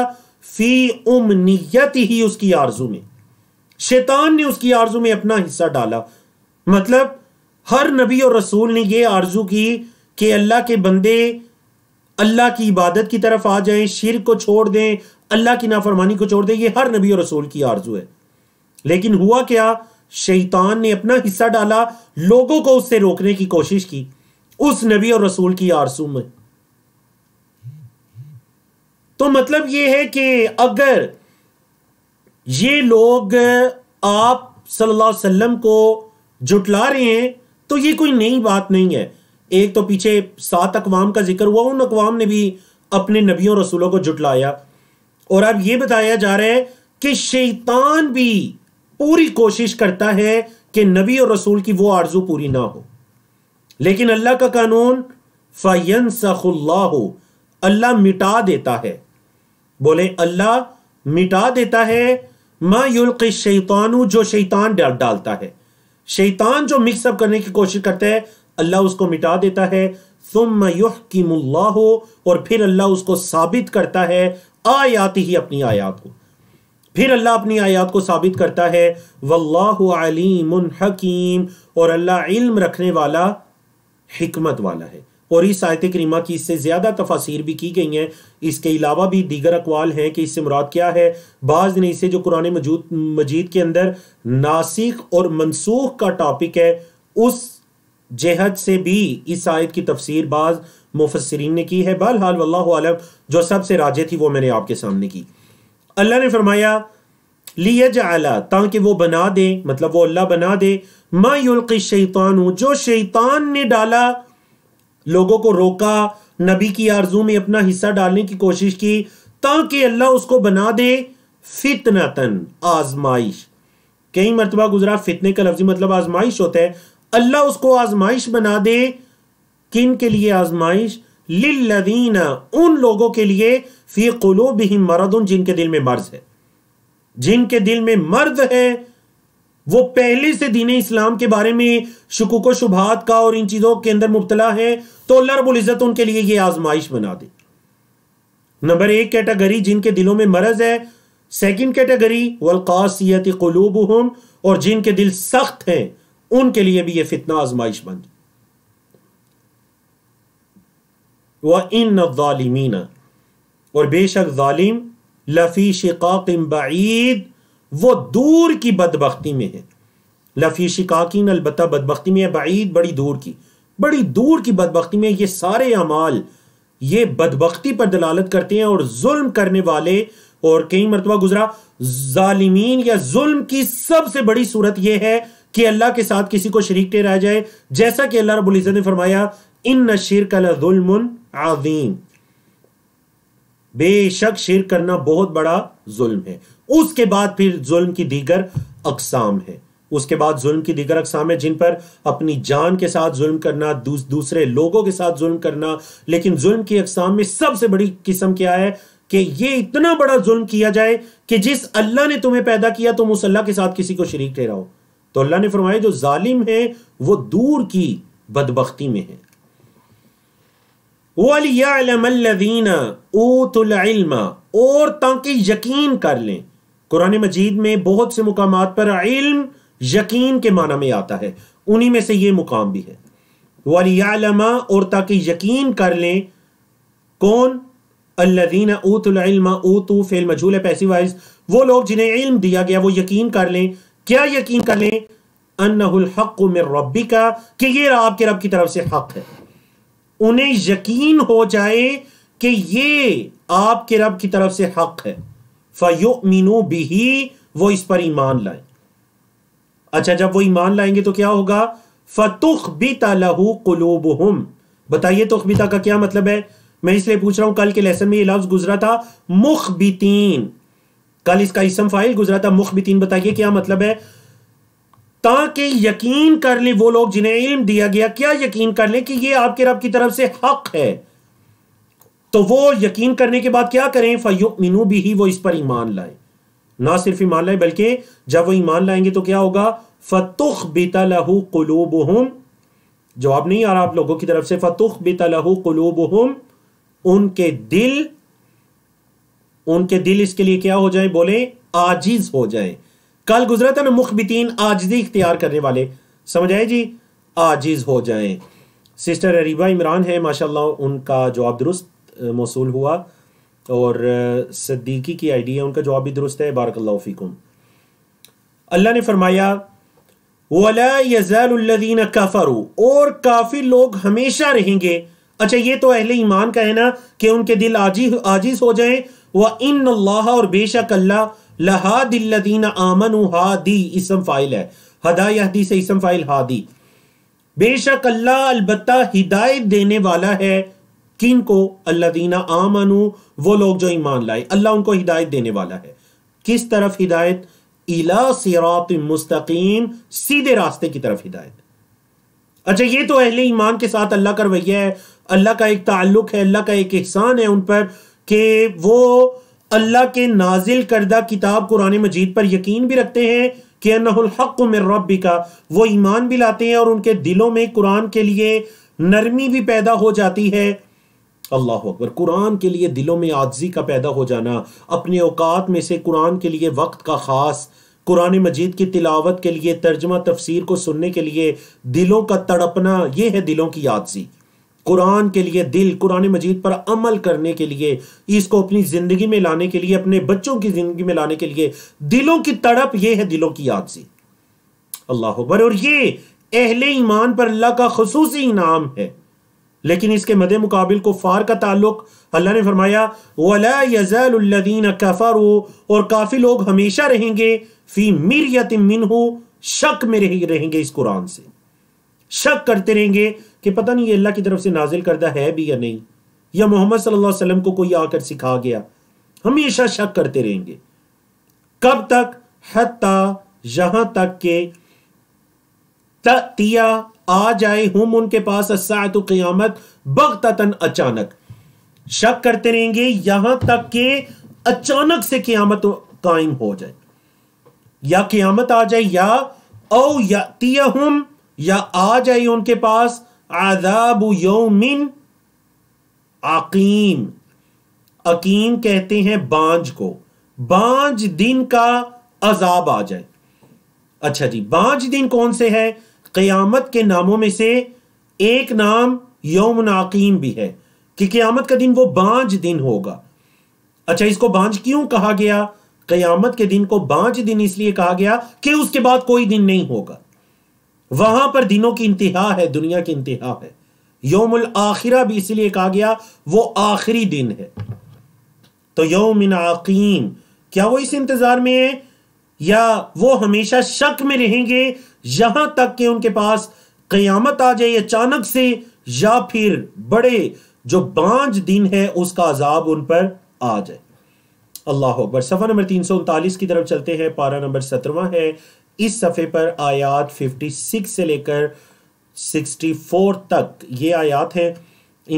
फी उमनीयत ही उसकी आरजू में शैतान ने उसकी आरजू में अपना हिस्सा डाला मतलब हर नबी और रसूल ने यह आरजू की कि अल्लाह के बंदे अल्लाह की इबादत की तरफ आ जाएं शिर को छोड़ दें अल्लाह की नाफरमानी को छोड़ दें यह हर नबी और रसूल की आरजू है लेकिन हुआ क्या शैतान ने अपना हिस्सा डाला लोगों को उससे रोकने की कोशिश की उस नबी और रसूल की आरसू में तो मतलब यह है कि अगर ये लोग आप सल्लल्लाहु अलैहि वसल्लम को जुटला रहे हैं तो ये कोई नई बात नहीं है एक तो पीछे सात अकवाम का जिक्र हुआ उन अकवाम ने भी अपने नबियों रसूलों को जुटलाया और अब ये बताया जा रहा है कि शैतान भी पूरी कोशिश करता है कि नबी और रसूल की वो आरजू पूरी ना हो लेकिन अल्लाह का कानून फ़यन सखुल्लाह अल्लाह मिटा देता है बोले अल्लाह मिटा देता है मयुल्क शैतानु जो शैतान डाल डालता है शैतान जो मिक्सअप करने की कोशिश करता है अल्लाह उसको मिटा देता है सुम हो और फिर अल्लाह उसको साबित करता है आयात ही अपनी आयात को फिर अल्लाह अपनी आयात को साबित करता है वल्लाह हकीम और अल्लाह इल्म रखने वाला हिकमत वाला है और इस आयत करीमा की इससे ज़्यादा तफासिर भी की गई हैं इसके अलावा भी दीगर अकवाल हैं कि इससे मुराद क्या है बाज़ ने इसे जो कुरान मजूद मजीद के अंदर नासिक और मनसूख का टॉपिक है उस जहद से भी इस आयत की तफसीर बाज़ मुफसरीन ने की है बहरहाल वल्लम जो सबसे राजे थी वो मैंने आपके सामने की अल्लाह ने फरमाया लिया जाला ताकि वो बना दे मतलब वो अल्लाह बना दे माँ युल्क शैतान जो शैतान ने डाला लोगों को रोका नबी की आरजू में अपना हिस्सा डालने की कोशिश की ताकि अल्लाह उसको बना दे फितनतन आजमाइश कई मरतबा गुजरा फितने का लफ्जी मतलब आजमाइश होता है अल्लाह उसको आजमाइश बना दे किन के लिए आजमाइश लिल्लदीन उन लोगों के लिए फी कलो भी मरद जिनके दिल में मर्ज है जिनके दिल में मर्द है वो पहले से दीन इस्लाम के बारे में शकुक शुभात का और इन चीजों के अंदर मुबतला है तो अल्लाह रबुल इज़्ज़त उनके लिए ये आजमाइश बना दे नंबर एक कैटेगरी जिनके दिलों में मरज है सेकंड कैटेगरी वलकासियत कलूब और जिनके दिल सख्त हैं उनके लिए भी ये फितना आजमाइश बन वह इन नालिमीना और बेशक जालिम लफी शिकाकिम बईद वो दूर की बदबख्ती में है लफ़ी शिकाकिन अलबत् बदबख्ती में बाईद बड़ी दूर की बड़ी दूर की बदबख्ती में ये सारे अमाल ये बदबख्ती पर दलालत करते हैं और जुल्म करने वाले और कई मरतबा गुजरा जालिमीन या जुल्म की सबसे बड़ी सूरत यह है कि अल्लाह के साथ किसी को शरीक रह जाए जैसा कि अल्लाह रबुल ने फरमाया इन न शिर आजीम बेशक शिर करना बहुत बड़ा जुल्म है उसके बाद फिर जुल्म की दीगर अकसाम है उसके बाद जुल्म की दीगर अकसाम है जिन पर अपनी जान के साथ जुल्म करना दूस, दूसरे लोगों के साथ जुल्म करना लेकिन जुल्म की अकसाम में सबसे बड़ी किस्म क्या है कि ये इतना बड़ा जुल्म किया जाए कि जिस अल्लाह ने तुम्हें पैदा किया तुम उस अल्लाह के साथ किसी को शरीक ले रहा हो तो अल्लाह ने फरमाया जो जालिम है वो दूर की बदबख्ती में है और ताकि यकीन कर लें कुरान मजीद में बहुत से मुकाम पर इल्म यकीन के माना में आता है उन्हीं में से ये मुकाम भी है वलियालमा और ताकि यकीन कर लें कौन अल्लादीना ऊतलमा ऊतू फेल मजूल पैसी वाइज वो लोग जिन्हें इल्म दिया गया वो यकीन कर लें क्या यकीन कर लें अनहक में रबी का कि ये आपके रब की तरफ से हक है उन्हें यकीन हो जाए कि ये आपके रब की तरफ से हक है फ़यो मीनू बिही वो इस पर ईमान लाए अच्छा जब वो ईमान लाएंगे तो क्या होगा फतुख बिता लहू कुलूब बताइए तुखबिता का क्या मतलब है मैं इसलिए पूछ रहा हूं कल के लेसन में ये लफ्ज गुजरा था मुखबितीन कल इसका इसम फाइल गुजरा था मुखबितीन बताइए क्या मतलब है ताकि यकीन कर ले वो लोग जिन्हें इल्म दिया गया क्या यकीन कर ले कि ये आपके रब की तरफ से हक है तो वो यकीन करने के बाद क्या करें मीनू भी ही वो इस पर ईमान लाए ना सिर्फ ईमान लाए बल्कि जब वो ईमान लाएंगे तो क्या होगा फ़तुख बेता लहू कलूब जवाब नहीं आ रहा आप लोगों की तरफ से फ़तुख बेता लहू कलूब उनके दिल उनके दिल इसके लिए क्या हो जाए बोले आजिज हो जाए कल गुजरा था ना मुखबितीन आजदी इख्तियार करने वाले समझ आए जी आजिज हो जाए सिस्टर अरीबा इमरान है माशाल्लाह उनका जवाब दुरुस्त मौसू हुआ और सदीकी की आईडी है उनका जवाब भी दुरुस्त है बारकल्लाफ़ीकुम अल्लाह ने फरमाया वलादीन काफरू और काफी लोग हमेशा रहेंगे अच्छा ये तो अहले ईमान का है ना कि उनके दिल आजी आजीज हो जाए वह इन अल्लाह और बेशक अल्लाह लहा दिल्लीन आमन हादी इसम फ़ाइल है हदायदी से इसम फ़ाइल हादी बेशक अल्लाह अलबत्ता हिदायत देने वाला है किन को अल्लादीना अनु वो लोग जो ईमान लाए अल्लाह उनको हिदायत देने वाला है किस तरफ हिदायत इला सिरात मुस्तकीम सीधे रास्ते की तरफ हिदायत अच्छा ये तो अहले ईमान के साथ अल्लाह का रवैया है अल्लाह का एक ताल्लुक है अल्लाह का एक एहसान है उन पर कि वो अल्लाह के नाजिल करदा किताब कुरान मजीद पर यकीन भी रखते हैं कि रबी का वो ईमान भी लाते हैं और उनके दिलों में कुरान के लिए नरमी भी पैदा हो जाती है अल्लाह अकबर कुरान के लिए दिलों में आजी का पैदा हो जाना अपने औकात में से कुरान के लिए वक्त का ख़ास कुरान मजीद की तिलावत के लिए तर्जमा तफसीर को सुनने के लिए दिलों का तड़पना यह है दिलों की आजी कुरान के लिए दिल कुरान मजीद पर अमल करने के लिए इसको अपनी ज़िंदगी में लाने के लिए अपने बच्चों की ज़िंदगी में लाने के लिए दिलों की तड़प यह है दिलों की आजी अल्लाह अकबर और ये अहले ईमान पर अल्लाह का खसूसी इनाम है लेकिन इसके मदे मुकाबिल कुफ़ार का ताल्लुक अल्लाह ने फरमाया वला यज़ालुल्लदीन और काफ़ी लोग हमेशा रहेंगे फ़ी मिरियत मिनहु शक में रहेंगे इस कुरान से शक करते रहेंगे कि पता नहीं ये अल्लाह की तरफ से नाजिल करदा है भी या नहीं या मोहम्मद सल्लल्लाहु अलैहि वसल्लम को कोई आकर सिखा गया हमेशा शक करते रहेंगे कब तक हत्ता यहां तक के तिया आ जाए हम उनके पास असात क्यामत बगतन अचानक शक करते रहेंगे यहां तक के अचानक से क्यामत कायम हो जाए या क्यामत आ जाए या औ या हम या आ जाए उनके पास आदाब योमिन आकीम अकीम कहते हैं बांझ को बांझ दिन का अजाब आ जाए अच्छा जी बांझ दिन कौन से है क़यामत के नामों में से एक नाम यौम नाकीम भी है कि क़यामत का दिन वो बाँझ दिन होगा अच्छा इसको बाँझ क्यों कहा गया क़यामत के दिन को बाँझ दिन इसलिए कहा गया कि उसके बाद कोई दिन नहीं होगा वहां पर दिनों की इंतहा है दुनिया की इंतहा है योम आखिरा भी इसलिए कहा गया वो आखिरी दिन है तो यौमिन आकीम क्या वो इस इंतजार में है या वो हमेशा शक में रहेंगे यहां तक कि उनके पास कयामत आ जाए अचानक से या फिर बड़े जो बांझ दिन है उसका अजाब उन पर आ जाए अल्लाह अकबर सफ़ा नंबर तीन सौ उनतालीस की तरफ चलते हैं पारा नंबर सत्रवा है इस सफ़े पर आयात फिफ्टी सिक्स से लेकर सिक्सटी फोर तक ये आयात है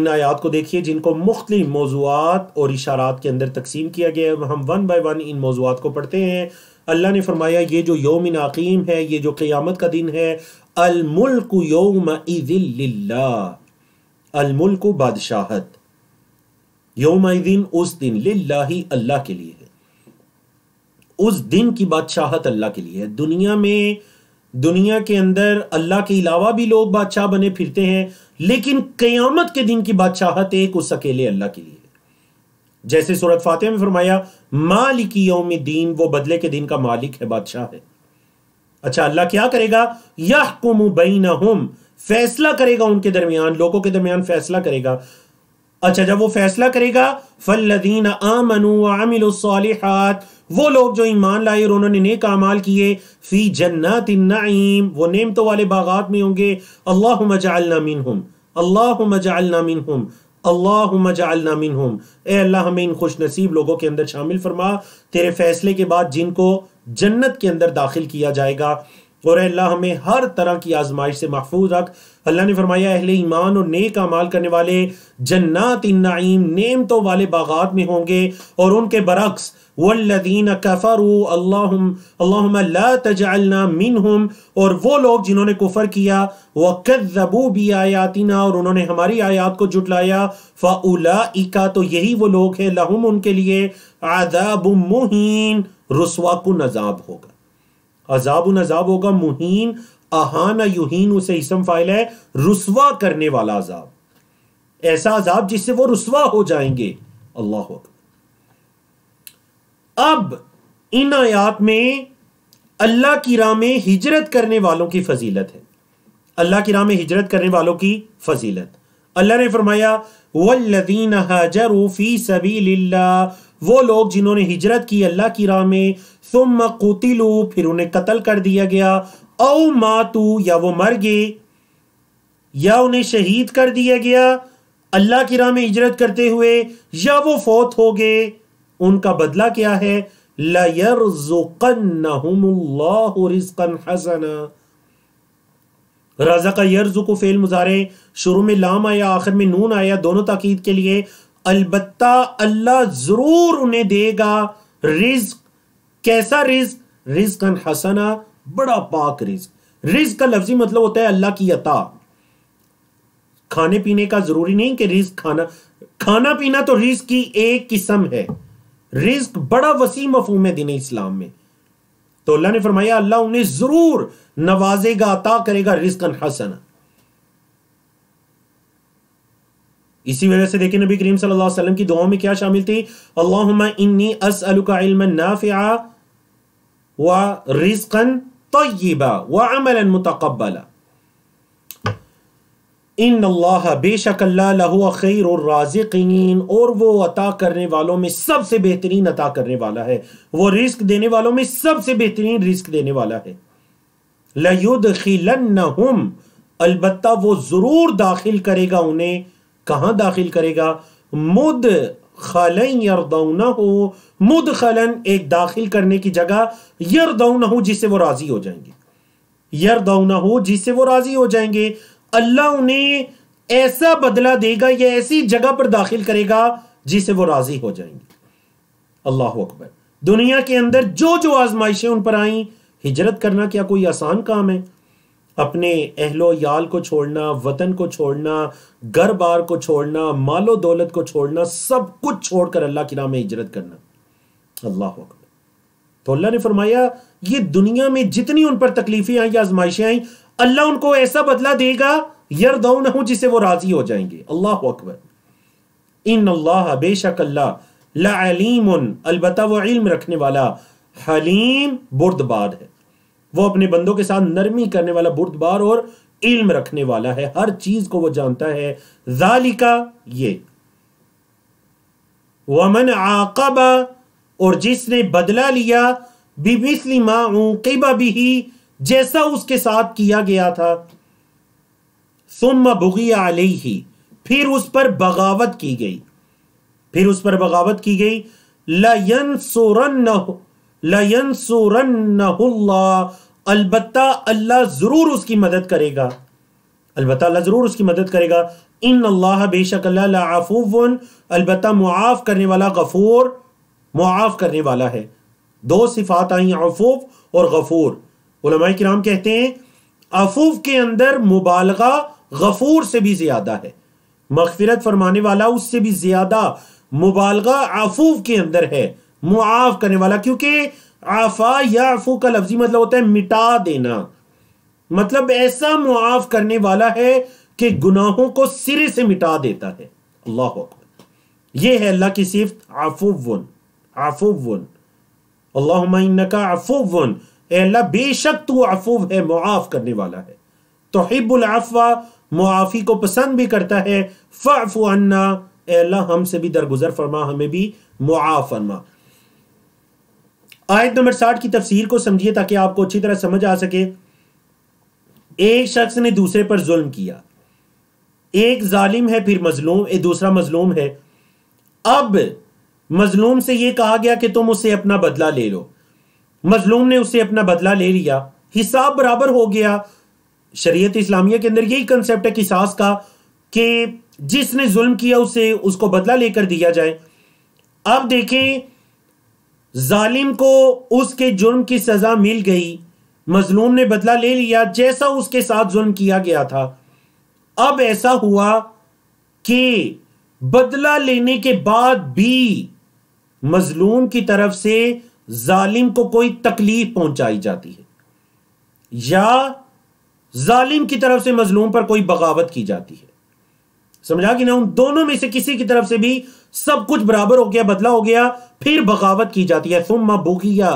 इन आयात को देखिए जिनको मुख्तलि मौजूद और इशारात के अंदर तकसीम किया गया है हम वन बाई वन इन मौजूद को पढ़ते हैं अल्लाह ने फरमाया ये जो योम नाकीम है ये जो क़ियामत का दिन है अलमुल्क योम अलमुल्क बादशाहत योम दिन उस दिन लाही ही अल्लाह के लिए है उस दिन की बादशाहत अल्लाह के लिए है दुनिया में दुनिया के अंदर अल्लाह के अलावा भी लोग बादशाह बने फिरते हैं लेकिन क़यामत के दिन की बादशाहत एक उस अकेले अल्लाह के लिए जैसे सूरत फातिह में फरमाया मालिकी योम दीन वो बदले के दिन का मालिक है बादशाह है अच्छा अल्लाह क्या करेगा यह कुम बैन फैसला करेगा उनके दरमियान लोगों के दरमियान फैसला करेगा अच्छा जब वो फैसला करेगा फल्लदीन आमनु आमिलुस्सालिहात वो लोग जो ईमान लाए और उन्होंने नेक अमाल किए फी जन्नत नईम वो नेमतों वाले बागात में होंगे अल्लाह मजालना मिनहुम अल्लाह मजालना मिनहुम अल्लाह जालना मिनहुम ए अल्लाह हमें इन खुश नसीब लोगों के अंदर शामिल फरमा तेरे फैसले के बाद जिनको जन्नत के अंदर दाखिल किया जाएगा और अल्लाह हमें हर तरह की आजमाइश से महफूज रख अल्लाह ने फरमाया अहले ईमान और नेक अमाल करने वाले जन्नत नेम नेमतों वाले बागात में होंगे और उनके बरक्स वल्लदीन कफ़रू अल्लाहुम ला तजअलना मिनहुम और वो लोग जिन्होंने कुफर किया व कज़बू भी आयातिना और उन्होंने हमारी आयात को जुटलाया फ़ाउलाइका तो यही वो लोग हैं लहुम उनके लिए आदाब मुहीन रसवाकुन अजाब होगा अजाब अजाब होगा मुहीन अहाना युहीन उसे इसम फाइल है रसवा करने वाला अजाब ऐसा अजाब जिससे वो रसवा हो जाएंगे अल्लाह होगा अब इन आयात में अल्लाह की राह में हिजरत करने वालों की फजीलत है अल्लाह की राह में हिजरत करने वालों की फजीलत अल्लाह ने फरमाया वल्लदीन हाजरूफी सबी वो लोग जिन्होंने हिजरत की अल्लाह की राह में सुम कुतिलू फिर उन्हें कत्ल कर दिया गया औ मातू या वो मर गए या उन्हें शहीद कर दिया गया अल्लाह की राह में हिजरत करते हुए या वो फौत हो गए उनका बदला क्या है रजा का को फेल मुजारे शुरू में लाम आया आखिर में नून आया दोनों ताकीद के लिए अलबत्ता अल्लाह जरूर उन्हें देगा रिज कैसा रिज कन हसना बड़ा पाक रिज रिज का लफ्जी मतलब होता है अल्लाह की अता खाने पीने का जरूरी नहीं कि रिज खाना खाना पीना तो रिज की एक किस्म है रिस्क बड़ा वसी मफहूम है दिन इस्लाम में तो अल्लाह ने फरमाया अल्लाह उन्हें जरूर नवाजेगा अता करेगा रिस्क हसन इसी वजह से देखिए नबी करीम सल्लल्लाहु अलैहि वसल्लम की दुआ में क्या शामिल थी अल्लाह इन्नी असअलुका इल्मन नाफिआ व रिस्कन तय्यबा व अमलन मुतकब्बला इन अल्लाह बेशक अल्लाह लहू खैर और राजीन और वो अता करने वालों में सबसे बेहतरीन अता करने वाला है वो रिस्क देने वालों में सबसे बेहतरीन रिस्क देने वाला है लयुद खिलम अलबत् वो ज़रूर दाखिल करेगा उन्हें कहा दाखिल करेगा मुद खलन यरदौना हो मुद खलन एक दाखिल करने की जगह यरदौना हो जिससे वो राज़ी हो जाएंगे यर यरदौना हो जिससे वो राज़ी हो जाएंगे अल्लाह उन्हें ऐसा बदला देगा या ऐसी जगह पर दाखिल करेगा जिसे वो राजी हो जाएंगे अल्लाह अकबर दुनिया के अंदर जो जो आजमाइशें उन पर आई हिजरत करना क्या कोई आसान काम है अपने अहलो याल को छोड़ना वतन को छोड़ना घर बार को छोड़ना मालो दौलत को छोड़ना सब कुछ छोड़कर अल्लाह के नाम में हिजरत करना अल्लाह अकबर तो अल्लाह ने फरमाया ये दुनिया में जितनी उन पर तकलीफें आई या आजमाइशें आई अल्लाह उनको ऐसा बदला देगा यर दो यरदौन जिसे वो राजी हो जाएंगे अल्लाह अकबर इन अल्लाह बेशक अल्लाह लालीम अलबत् वो इल्म रखने वाला हलीम बुर्दबार है वो अपने बंदों के साथ नरमी करने वाला बुर्दबार और इल्म रखने वाला है हर चीज को वो जानता है जालिका ये वमन आकबा और जिसने बदला लिया बिबिसली माँ भी जैसा उसके साथ किया गया था सुम बुगी आलही ही फिर उस पर बगावत की गई फिर उस पर बगावत की गई लयन सोरन लयन सोरन अलबत्ता अल्लाह जरूर उसकी मदद करेगा अलबत् अल्लाह जरूर उसकी मदद करेगा इन अल्लाह बेशक अल्लाहफून अलबत्ता मुआफ़ करने वाला गफूर मुआफ़ करने वाला है दो सिफात आई अफूफ और गफूर उलमाई कराम कहते हैं अफूफ के अंदर मुबालगा गफूर से भी ज्यादा है मगफिरत फरमाने वाला उससे भी ज्यादा मुबालगा आफूफ के अंदर है मुआफ करने वाला क्योंकि आफा या आफू का लफ्जी मतलब होता है मिटा देना मतलब ऐसा मुआफ करने वाला है कि गुनाहों को सिरे से मिटा देता है अल्लाह यह है अल्लाह की सिर्फ आफूवन आफूवन अल्लाह का आफूवन अल्लाह बेशक तू अफूव है मुआफ़ करने वाला है तो अफवा मुआफ़ी को पसंद भी करता है फ़ाफ़ु अन्ना अल्लाह हमसे भी दरगुजर फरमा हमें भी मुआफ़ फरमा आयत नंबर साठ की तफसीर को समझिए ताकि आपको अच्छी तरह समझ आ सके एक शख्स ने दूसरे पर जुल्म किया एक जालिम है फिर मजलूम एक दूसरा मजलूम है अब मजलूम से यह कहा गया कि तुम उसे अपना बदला ले लो मजलूम ने उससे अपना बदला ले लिया हिसाब बराबर हो गया शरीयत इस्लामिया के अंदर यही कंसेप्ट है किसास का कि जिसने जुल्म किया उसे उसको बदला लेकर दिया जाए अब देखें जालिम को उसके जुर्म की सजा मिल गई मजलूम ने बदला ले लिया जैसा उसके साथ जुल्म किया गया था अब ऐसा हुआ कि बदला लेने के बाद भी मजलूम की तरफ से जालिम को कोई तकलीफ पहुंचाई जाती है या जालिम की तरफ से मजलूम पर कोई बगावत की जाती है समझा कि ना उन दोनों में से किसी की तरफ से भी सब कुछ बराबर हो गया बदला हो गया फिर बगावत की जाती है सुम्मा भूखिया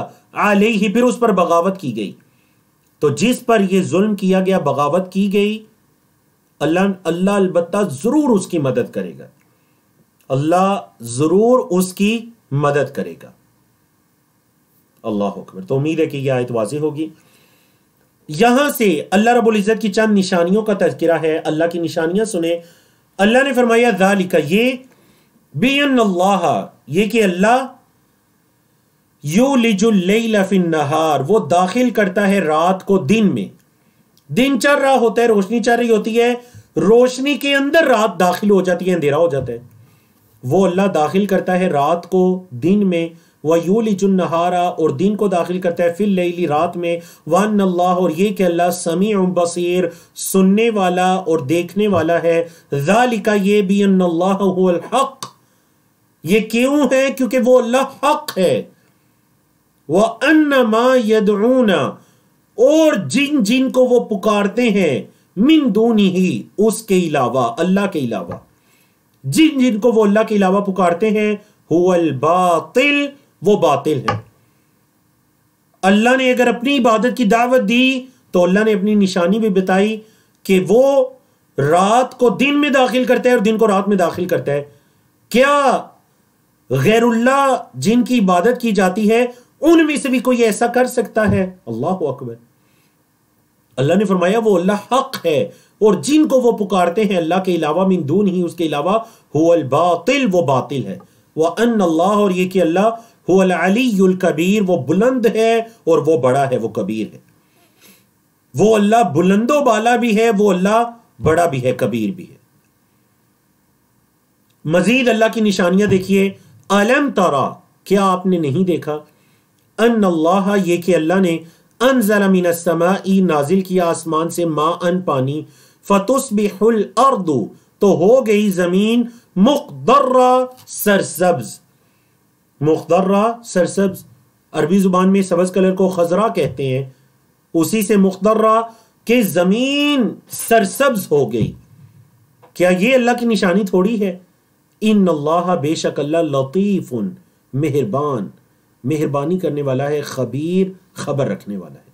आले ही फिर उस पर बगावत की गई तो जिस पर यह जुल्म किया गया बगावत की गई अल्लाह अल्लाह अलबत् जरूर उसकी मदद करेगा अल्लाह जरूर उसकी मदद करेगा अल्लाह अकबर तो उम्मीद है कि यह आयत वाजी होगी यहां से अल्लाह इज़्ज़त की चंद निशानियों का तस्करा है अल्लाह की निशानियां सुने अल्लाह ने फरमाया जालिका ये बेन अल्लाह ये कि अल्लाह यो लिजुल्लफिन नहार वो दाखिल करता है रात को दिन में दिन चल रहा होता है रोशनी चल रही होती है रोशनी के अंदर रात दाखिल हो जाती है अंधेरा हो जाता है वो अल्लाह दाखिल करता है रात को दिन में नहारा और दिन को दाखिल करता है फिर लेली रात में वन अल्लाह और ये कि अल्लाह समी बसीर सुनने वाला और देखने वाला है जालिका ये भी हक ये क्यों है क्योंकि वो अल्लाह हक है वह अन्न माँ और जिन जिन को वो पुकारते हैं मिन दूनी ही उसके अलावा अल्लाह के अलावा जिन जिन को वो अल्लाह के अलावा पुकारते हैं हुअल बातिल वो बातिल है अल्लाह ने अगर अपनी इबादत की दावत दी तो अल्लाह ने अपनी निशानी भी बताई कि वो रात को दिन में दाखिल करता है और दिन को रात में दाखिल करता है क्या गैरुल्ला जिनकी इबादत की जाती है उनमें से भी कोई ऐसा कर सकता है अल्लाह अकबर अल्लाह ने फरमाया वो अल्लाह हक है और जिनको वो पुकारते हैं अल्लाह के अलावा मिन दून ही उसके अलावा हुल बातिल वो बातिल है वह अन अल्लाह और ये कि अल्लाह अलीयुल कबीर वो बुलंद है और वो बड़ा है वो कबीर है वो अल्लाह बुलंदो बाला भी है वो अल्लाह बड़ा भी है कबीर भी है मजीद अल्लाह की निशानियां देखिए अलम तरा क्या आपने नहीं देखा अन अल्लाह ये कि अल्लाह ने अन जलमीन समा नाजिल किया आसमान से मा अन पानी फतुस बिहुल अर्दू तो हो गई जमीन मुकदर्रा सरसब्ज़ मुख्तर्रा सरसब्ज अरबी ज़ुबान में सब्ज़ कलर को खजरा कहते हैं उसी से मुखदर्रा के ज़मीन सरसब्ज हो गई क्या ये अल्लाह की निशानी थोड़ी है इन अल्लाह बेशक अल्लाह लतीफ़ मेहरबान मेहरबानी करने वाला है खबीर खबर रखने वाला है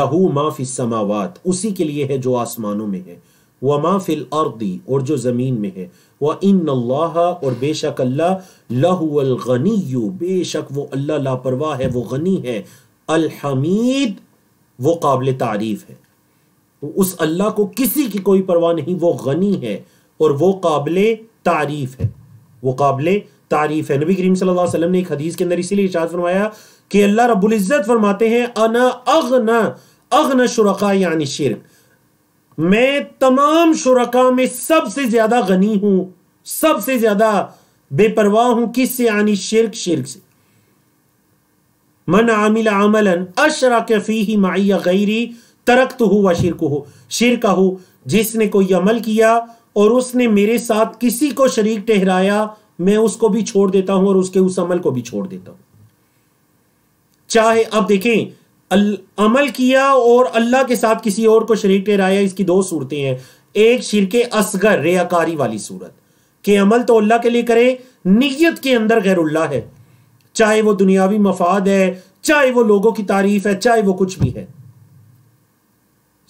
लहू माफ़ समावात उसी के लिए है जो आसमानों में है व माफिल अर्दी और जो ज़मीन में है व इन अल्लाह और बेशक अल्लाह लहुअलगनी बेशक वो अल्लाह लापरवाह है वो गनी है अलहमीद वो काबिल तारीफ़ है तो उस अल्लाह को किसी की कोई परवाह नहीं वो गनी है और वो काबिल तारीफ़ है वो काबिल तारीफ़ है नबी करीम सल्लल्लाहु अलैहि वसल्लम ने एक हदीस के अंदर इसीलिए इशाद फरमाया कि अल्लाह रब्बुल इज़्ज़त फरमाते हैं अना अगना अगना शुरका यानी शिरक मैं तमाम शुरा में सबसे ज्यादा गनी हूं सबसे ज्यादा बेपरवाह हूं से यानी शिरक शिरक से मन आमिल आमलन अशरा के फी ही माइया गैरी तरक हो व शिरक हो शिरक हो जिसने कोई अमल किया और उसने मेरे साथ किसी को शरीक ठहराया मैं उसको भी छोड़ देता हूं और उसके उस अमल को भी छोड़ देता हूं चाहे अब देखें अमल किया और अल्लाह के साथ किसी और को शरीक ठहराया इसकी दो सूरतें हैं एक शिरक असगर रेयाकारी वाली सूरत के अमल तो अल्लाह के लिए करे नीयत के अंदर गैरुल्ला है चाहे वो दुनियावी मफाद है चाहे वो लोगों की तारीफ है चाहे वो कुछ भी है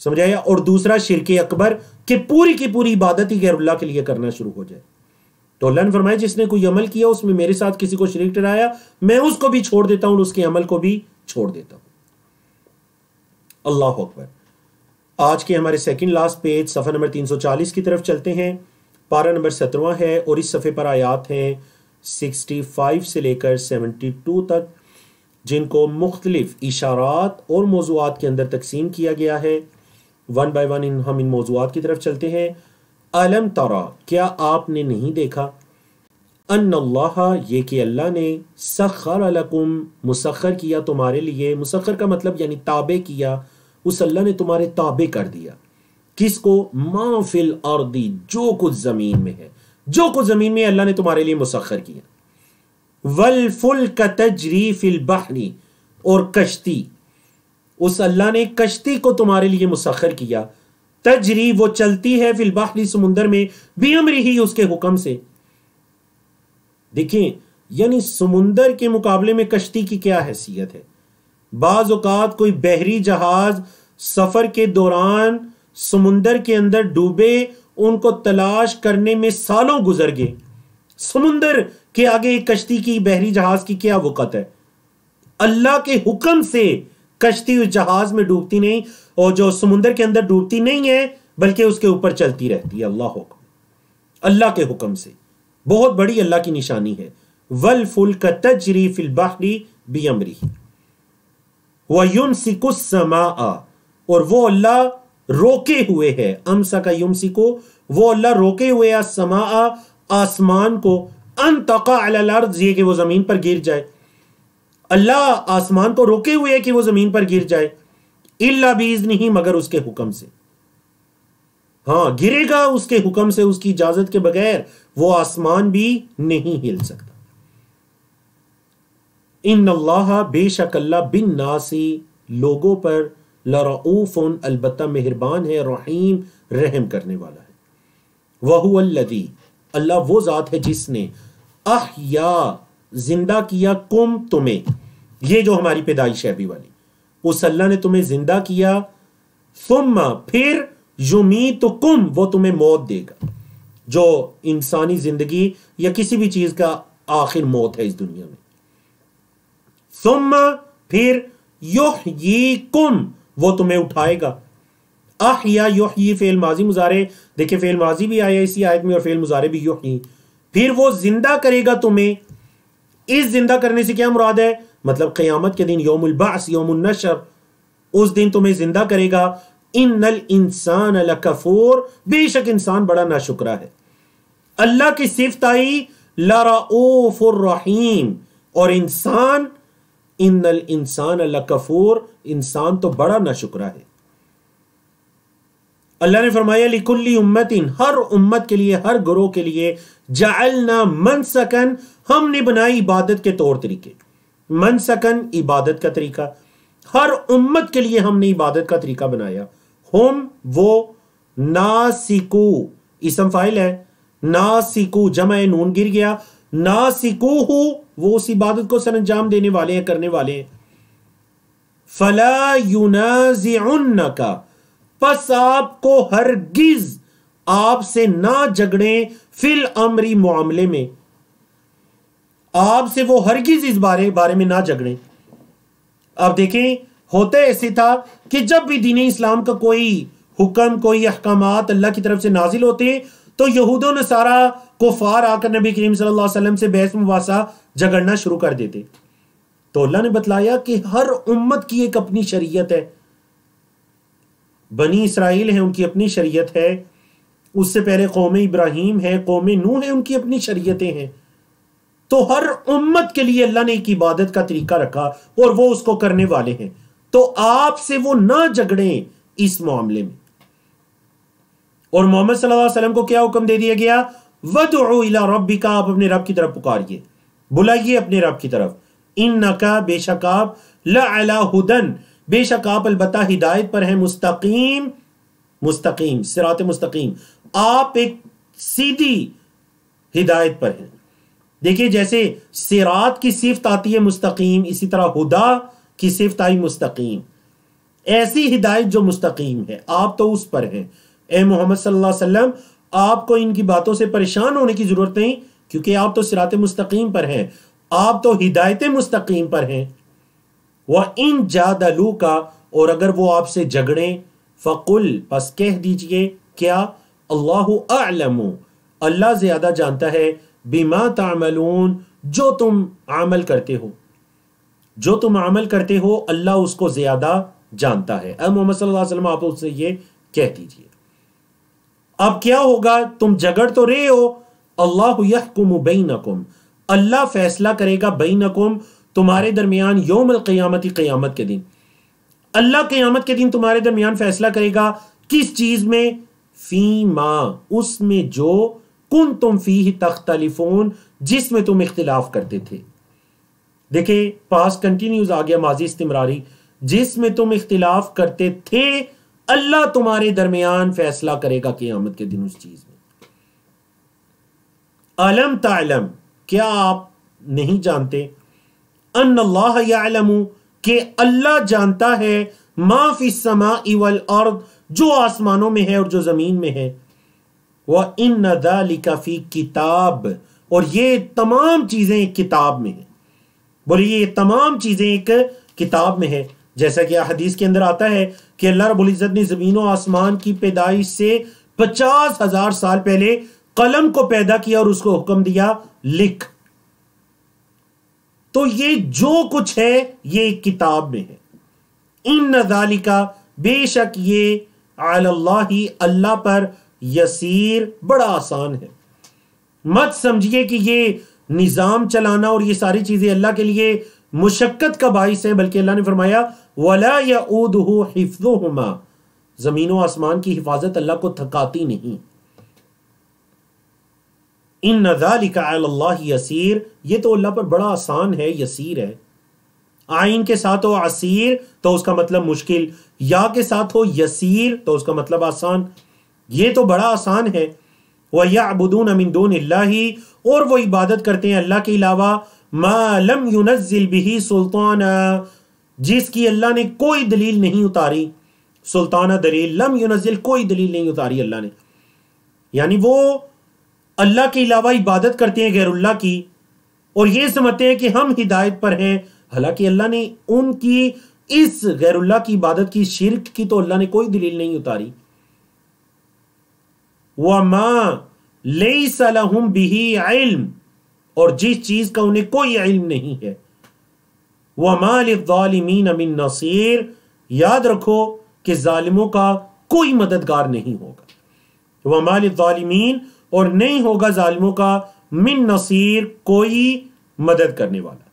समझाया और दूसरा शिरक अकबर कि पूरी की पूरी इबादत ही गैरुल्ला के लिए करना शुरू हो जाए तो अल्लाह ने फरमाया जिसने कोई अमल किया उसमें मेरे साथ किसी को शरीक ठहराया मैं उसको भी छोड़ देता हूं और उसके अमल को भी छोड़ देता हूं अल्लाह अकबर आज के हमारे सेकंड लास्ट पेज सफ़ा नंबर 340 की तरफ चलते हैं पारा नंबर सत्रवा है और इस सफ़े पर आयात हैं 65 से लेकर 72 तक जिनको मुख्तलिफ इशारात और मौजूद के अंदर तकसीम किया गया है वन बाय वन इन हम इन मौजूद की तरफ चलते हैं अलम तारा क्या आपने नहीं देखा ये कि अल्लाह ने सखर अलकुम मुसखर किया तुम्हारे लिए मुसखर का मतलब यानी ताबे किया उस अल्लाह ने तुम्हारे ताबे कर दिया किसको माफिल और दी जो कुछ ज़मीन में है जो कुछ ज़मीन में अल्लाह ने तुम्हारे लिए मुसखर किया वलफुल का तजरीफिल बहनी और कश्ती उस अल्लाह ने कश्ती को तुम्हारे लिए मुसखर किया तजरी वो चलती है फिल फिलबाहरी समुंदर में भी अमरी ही उसके हुक्म से देखें यानी समुंदर के मुकाबले में कश्ती की क्या हैसियत है बाज़ात कोई बहरी जहाज सफ़र के दौरान समुंदर के अंदर डूबे उनको तलाश करने में सालों गुजर गए समुंदर के आगे एक कश्ती की बहरी जहाज की क्या वक़त है अल्लाह के हुक्म से कश्ती उस जहाज में डूबती नहीं और जो समुंदर के अंदर डूबती नहीं है बल्कि उसके ऊपर चलती रहती है अल्लाह हुक्म अल्लाह के हुक्म से बहुत बड़ी अल्लाह की निशानी है वल फुल का तजरी फिल बाहरी बी अमरी वयुम सिकुसमा और वो अल्लाह रोके हुए है अमसा का युमसी को वो अल्लाह रोके हुए या समा आसमान को अन तका अर्ज ये कि वो ज़मीन पर गिर जाए अल्लाह आसमान को रोके हुए है कि वो ज़मीन पर गिर जाए इल्ला बीज नहीं मगर उसके हुक्म से हाँ गिरेगा उसके हुक्म से उसकी इजाजत के बगैर वो आसमान भी नहीं हिल सकता इन अल्लाह बेशक अल्लाह बिन नासी लोगों पर लरऊफ़न अलबत् मेहरबान है रहीम रहम करने वाला है वहूल्लदी अल्लाह वो ज़ात है जिसने अह या जिंदा किया कुम तुम्हें ये जो हमारी पैदाइश है अभी वाली उस अल्लाह ने तुम्हें जिंदा किया सुम फिर युमी तो कुम वो तुम्हें मौत देगा जो इंसानी जिंदगी या किसी भी चीज का आखिर मौत है इस दुनिया में सुम फिर कुम वो तुम्हें उठाएगा आह या योह फेल माजी मुजारे देखिए फेल माजी भी आया इसी आयत में और फेल मुजारे भी योह फिर वो जिंदा करेगा तुम्हें इस जिंदा करने से क्या मुराद है मतलब क़यामत के दिन योम उस दिन तुम्हें जिंदा करेगा इन नल इंसान कफूर बेशक इंसान बड़ा नाशुकरा है अल्लाह की सिफत आई लराफुररहीम और इंसान इन नल इंसान लकफूर इंसान तो बड़ा नाशुकरा है अल्लाह ने फरमाया लिकुल्ली इन हर उम्मत के लिए हर ग्रोह के लिए ना मन सकन हमने बनाई इबादत के तौर तरीके मन सकन इबादत का तरीका हर उम्मत के लिए हमने इबादत का तरीका बनाया होम वो सिकू इसम फाइल है सिकू जमा नून गिर गया सिकू हो वो उस इबादत को सर अंजाम देने वाले हैं करने वाले हैं फला यूनाजियन का बस आपको हरगिज आपसे ना झगड़े फिल अमरी मामले में आपसे वो हरगिज इस बारे बारे में ना झगड़े अब देखें होते ऐसे था कि जब भी दीन इस्लाम का कोई हुक्म कोई अहकाम अल्लाह की तरफ से नाजिल होते तो यहूद नसारा कुफार आकर नबी करीम सल्लल्लाहु से बहस मुबासा झगड़ना शुरू कर देते तो अल्लाह ने बतलाया कि हर उम्मत की एक अपनी शरीयत है बनी इसराइल है उनकी अपनी शरीयत है उससे पहले कौम इब्राहिम है कौम नू है उनकी अपनी शरीयतें हैं तो हर उम्मत के लिए अल्लाह ने एक इबादत का तरीका रखा और वो उसको करने वाले हैं तो आपसे वो ना झगड़े इस मामले में और मोहम्मद सल्लल्लाहु को क्या हुक्म दे दिया गया वाला रबी का आप अपने रब की तरफ पुकारिए बुलाइए अपने रब की तरफ इन नका बेशक आप लदन बेशक आप अलबत् हिदायत पर है मुस्तकीम मुस्तकीम सिरात मुस्तकीम आप एक सीधी हिदायत पर हैं देखिए जैसे सिरात की सिफत आती है मुस्तकीम इसी तरह हुदा की सिफताई मुस्तकीम ऐसी हिदायत जो मुस्तकीम है आप तो उस पर हैं ए मोहम्मद सल्लल्लाहु अलैहि वसल्लम आपको इनकी बातों से परेशान होने की जरूरत नहीं क्योंकि आप तो सिरात मुस्तकीम पर हैं आप तो हिदायत मुस्तकीम पर हैं वह इन जादलू का और अगर वो आपसे झगड़े फ़कुल बस कह दीजिए क्या अल्लाह आलम अल्लाह ज़्यादा जानता है बीमा तामलून जो तुम आमल करते हो जो तुम अमल करते हो अल्लाह उसको ज्यादा जानता है अब मोहम्मद सल्लल्लाहु अलैहि वसल्लम आप उससे ये कह दीजिए अब क्या होगा तुम झगड़ तो रहे हो अल्लाह यहकुम बैनकुम अल्लाह फैसला करेगा बैनकुम तुम्हारे दरमियान योम क्यामत क्यामत के दिन अल्लाह क्यामत के दिन तुम्हारे दरमियान फैसला करेगा किस चीज़ में फ़ी माँ उसमें जो कुन तुम फ़ी तख्तलिफोन जिसमें तुम इख्तिलाफ करते थे देखिए पास कंटिन्यूज आ गया माजी इस्तेमरारी जिसमें तुम इख्तिलाफ करते थे अल्लाह तुम्हारे दरमियान फैसला करेगा क्यामत के दिन उस चीज में अलम तालम क्या आप नहीं जानते अन अल्लाह अल्लाह जानता है माफी समा इवल और जो आसमानों में है और जो जमीन में है वह इन लिकाफी किताब और ये तमाम चीजें किताब में है बोलिए ये तमाम चीज़ें एक किताब में है जैसा कि हदीस के अंदर आता है कि अल्लाह इज्जत ने ज़मीन व आसमान की पैदाइश से पचास हज़ार साल पहले कलम को पैदा किया और उसको हुक्म दिया लिख तो ये जो कुछ है ये एक किताब में है इन नजालिका बेशक ये अल्लाह ही अल्लाह पर यसीर बड़ा आसान है मत समझिए कि ये निज़ाम चलाना और ये सारी चीज़ें अल्लाह के लिए मुशक्क़त का बाइस है बल्कि अल्लाह ने फरमाया वला या ऊदहो ज़मीन व आसमान की हिफाजत अल्लाह को थकाती नहीं इन नज़ालिका यसीर ये तो अल्लाह पर बड़ा आसान है यसीर है आइन के साथ हो असीर तो उसका मतलब मुश्किल या के साथ हो यसीर तो उसका मतलब आसान ये तो बड़ा आसान है वयाबुदून ही और वो इबादत करते हैं अल्लाह के अलावा मालम यूनजिल भी सुल्तान जिसकी अल्लाह ने कोई दलील नहीं उतारी सुल्ताना दलील लम यूनजिल कोई दलील नहीं उतारी अल्लाह ने यानी वो अल्लाह के अलावा इबादत करते हैं गैरुल्ला की और ये समझते हैं कि हम हिदायत पर हैं हालांकि अल्लाह ने उनकी इस गैरुल्ला की इबादत की शिरक की तो अल्लाह ने कोई दलील नहीं उतारी व ले बिही इल्म और जिस चीज का उन्हें कोई इल्म नहीं है वह मालिमीन अमिन नसीर याद रखो कि ालिमों का कोई मददगार नहीं होगा वह मालिमीन और नहीं होगा ालिमों का मिन नसीर कोई मदद करने वाला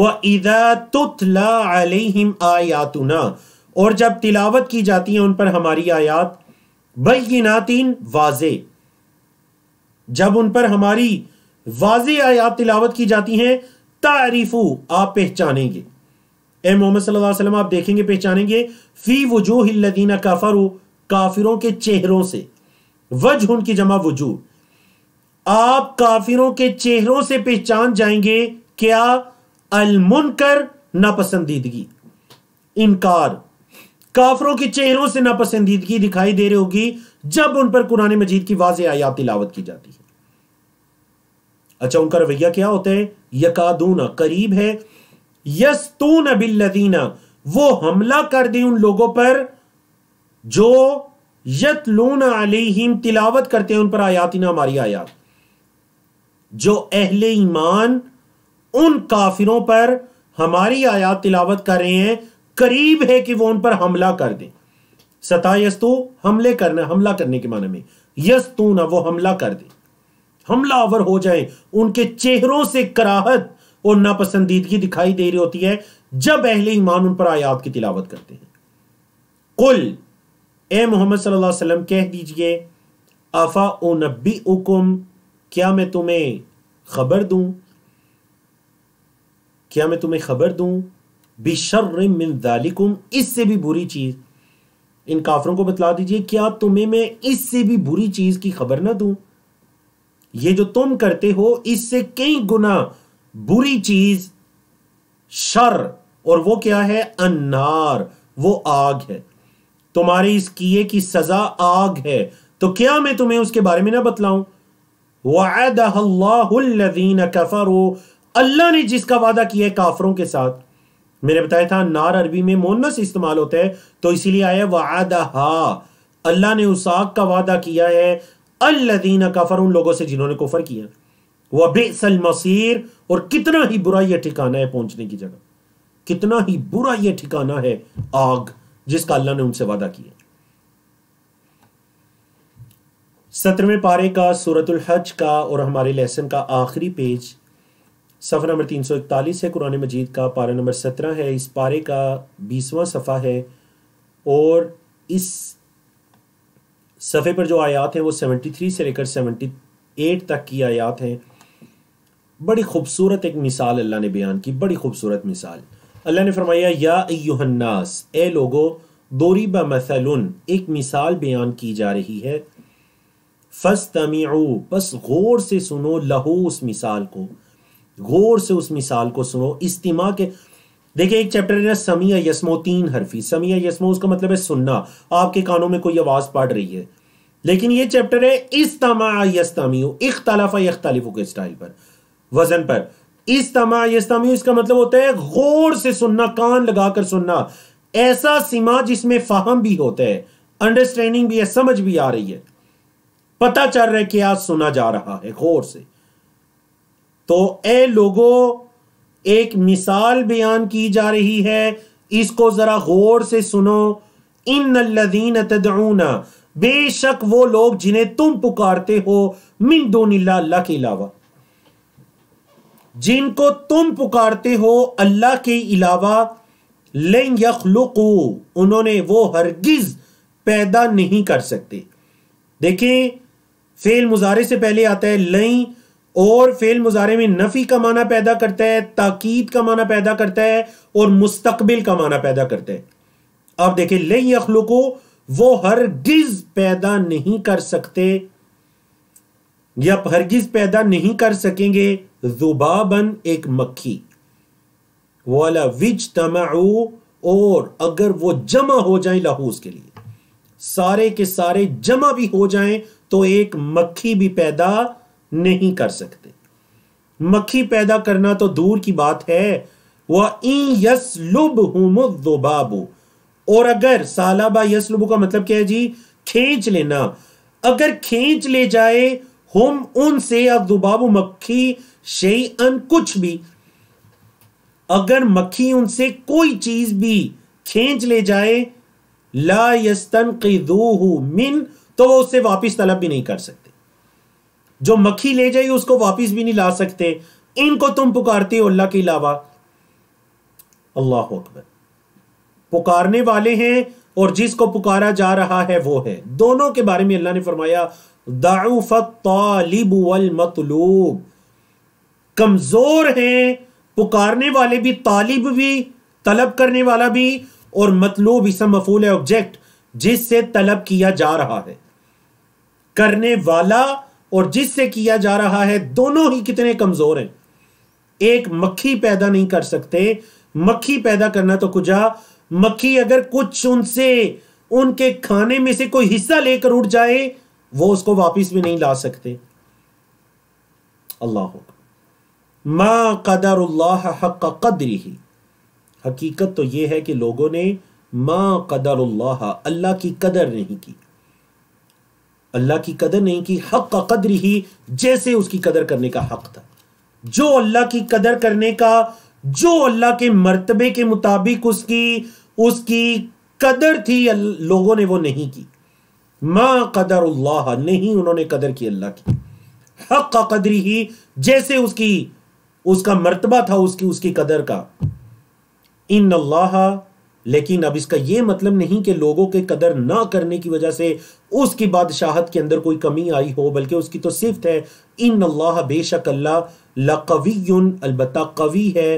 वह ईदा तुतला आयातुना और जब तिलावत की जाती है उन पर हमारी आयात बल्किनातीन वाजे जब उन पर हमारी वाजे आयात तिलावत की जाती हैं तारीफू आप पहचानेंगे ए मोहम्मद सल्लल्लाहु अलैहि वसल्लम आप देखेंगे पहचानेंगे फी वजू हिल्लदीना काफर काफिरों के चेहरों से वजह उनकी जमा वजूह आप काफिरों के चेहरों से पहचान जाएंगे क्या अलमुनकर नापसंदीदगी इनकार काफरों के चेहरों से नापसंदीदगी दिखाई दे रही होगी जब उन पर कुरान मजीद की वाज आयात तिलावत की जाती है अच्छा उनका रवैया क्या होता है यकादूना करीब है यस्तून बिल्लदीना वो हमला कर दी उन लोगों पर जो यतलून अलीम तिलावत करते हैं उन पर ना हमारी आयात जो अहले ईमान उन काफिरों पर हमारी आयात तिलावत कर रहे हैं करीब है कि वो उन पर हमला कर दें सतायस्तु हमले करना हमला करने के माने में यस्तु ना वो हमला कर दें हमलावर हो जाए उनके चेहरों से कराहत और नापसंदीदगी दिखाई दे रही होती है जब अहले ईमान उन पर आयात की तिलावत करते हैं कुल ए मोहम्मद सल्लल्लाहु अलैहि वसल्लम कह दीजिए अफा ओ नबी उकुम क्या मैं तुम्हें खबर दूं क्या मैं तुम्हें खबर दूं बिशर्र मिन दालिकुम इससे भी बुरी चीज़ इन काफरों को बतला दीजिए क्या तुम्हें मैं इससे भी बुरी चीज़ की खबर ना दूं ये जो तुम करते हो इससे कई गुना बुरी चीज़ शर और वो क्या है अन्नार वो आग है तुम्हारे इस किए की सजा आग है तो क्या मैं तुम्हें उसके बारे में ना बतलाऊं वायदा कफर अल्लाह ने जिसका वादा किया है काफरों के साथ मैंने बताया था नार अरबी में मोनस इस्तेमाल होता है तो इसीलिए आया वादा अल्लाह ने उस आग का वादा किया है अल्लादीन काफर उन लोगों से जिन्होंने कोफर किया वह बेसल मसीर और कितना ही बुरा यह ठिकाना है पहुंचने की जगह कितना ही बुरा यह ठिकाना है आग जिसका अल्लाह ने उनसे वादा किया सत्रहवें पारे का सूरतुल हज का और हमारे लेसन का आखिरी पेज सफ़र नंबर तीन सौ इकतालीस है कुरान मजीद का पारा नंबर सत्रह है इस पारे का बीसवा सफ़ा है और इस सफ़े पर जो आयात हैं वो सेवेंटी थ्री से लेकर सेवेंटी एट तक की आयात हैं बड़ी खूबसूरत एक मिसाल अल्लाह ने बयान की बड़ी खूबसूरत मिसाल अल्लाह ने फरमाया या युहन्नास ए लोगो दोरी बा मसलन एक मिसाल बयान की जा रही है फस तमी बस गौर से सुनो लहो उस मिसाल को गौर से उस मिसाल को सुनो इस्तीमा के देखिए एक चैप्टर है ना समिया यस्मो तीन हरफी समिया यस्मो उसका मतलब है सुनना आपके कानों में कोई आवाज पड़ रही है लेकिन ये चैप्टर है इस्तमा यस्तमी इख्तलाफा यख्तलिफो के स्टाइल पर वजन पर इस्तमा यस्तमी इसका मतलब होता है गौर से सुनना कान लगाकर सुनना ऐसा सीमा जिसमें फाहम भी होता है अंडरस्टैंडिंग भी है समझ भी आ रही है पता चल रहा है कि आज सुना जा रहा है गौर से तो ए लोगो एक मिसाल बयान की जा रही है इसको जरा गौर से सुनो इन लदीन तदूना बेशक वो लोग जिन्हें तुम पुकारते हो मिन अल्लाह के अलावा जिनको तुम पुकारते हो अल्लाह के अलावा लें यखलुकु उन्होंने वो हरगिज पैदा नहीं कर सकते देखें फेल मुजारे से पहले आता है लई और फेल मुजारे में नफ़ी का माना पैदा करता है ताकीद का माना पैदा करता है और मुस्तकबिल का माना पैदा करता है आप देखें लई अखलू को वो हरगिज पैदा नहीं कर सकते या हरगिज पैदा नहीं कर सकेंगे जुबाबन एक मक्खी वाला विच तमाऊ और अगर वो जमा हो जाए लाहूस के लिए सारे के सारे जमा भी हो जाएं तो एक मक्खी भी पैदा नहीं कर सकते मक्खी पैदा करना तो दूर की बात है वह यस यसलुब हुमुबाबू और अगर सालाबा यस लुबू का मतलब क्या है जी खींच लेना अगर खींच ले जाए हम उनसे अबुबाबू मक्खी शे अन कुछ भी अगर मक्खी उनसे कोई चीज भी खींच ले जाए ला यस्तन मिन तो वो उससे वापस तलब भी नहीं कर सकते जो मक्खी ले जाए उसको वापस भी नहीं ला सकते इनको तुम पुकारते हो अल्लाह के अलावा अल्लाह अकबर पुकारने वाले हैं और जिसको पुकारा जा रहा है वो है दोनों के बारे में अल्लाह ने फरमाया दाऊफत मतलूब कमजोर हैं पुकारने वाले भी तालिब भी तलब करने वाला भी और मतलूब इसम मफूल है ऑब्जेक्ट जिससे तलब किया जा रहा है करने वाला और जिससे किया जा रहा है दोनों ही कितने कमजोर हैं एक मक्खी पैदा नहीं कर सकते मक्खी पैदा करना तो कुजा मक्खी अगर कुछ उनसे उनके खाने में से कोई हिस्सा लेकर उठ जाए वो उसको वापस भी नहीं ला सकते अल्लाह मा कदर हक कदरी ही हकीकत तो यह है कि लोगों ने मा कदर अल्लाह की कदर नहीं की अल्लाह की कदर नहीं की हक का कदर ही जैसे उसकी कदर करने का हक था जो अल्लाह की कदर करने का जो अल्लाह के मर्तबे के मुताबिक उसकी उसकी कदर थी लोगों ने वो नहीं की माँ कदर अल्लाह नहीं उन्होंने कदर की अल्लाह की हक का कदरी ही जैसे उसकी उसका मर्तबा था उसकी उसकी कदर का इन अल्लाह लेकिन अब इसका यह मतलब नहीं कि लोगों के कदर ना करने की वजह से उसकी बादशाहत के अंदर कोई कमी आई हो बल्कि उसकी तो सिफत है इन अल्लाह बेशक अल्लाह लकवी अलबत् कवी है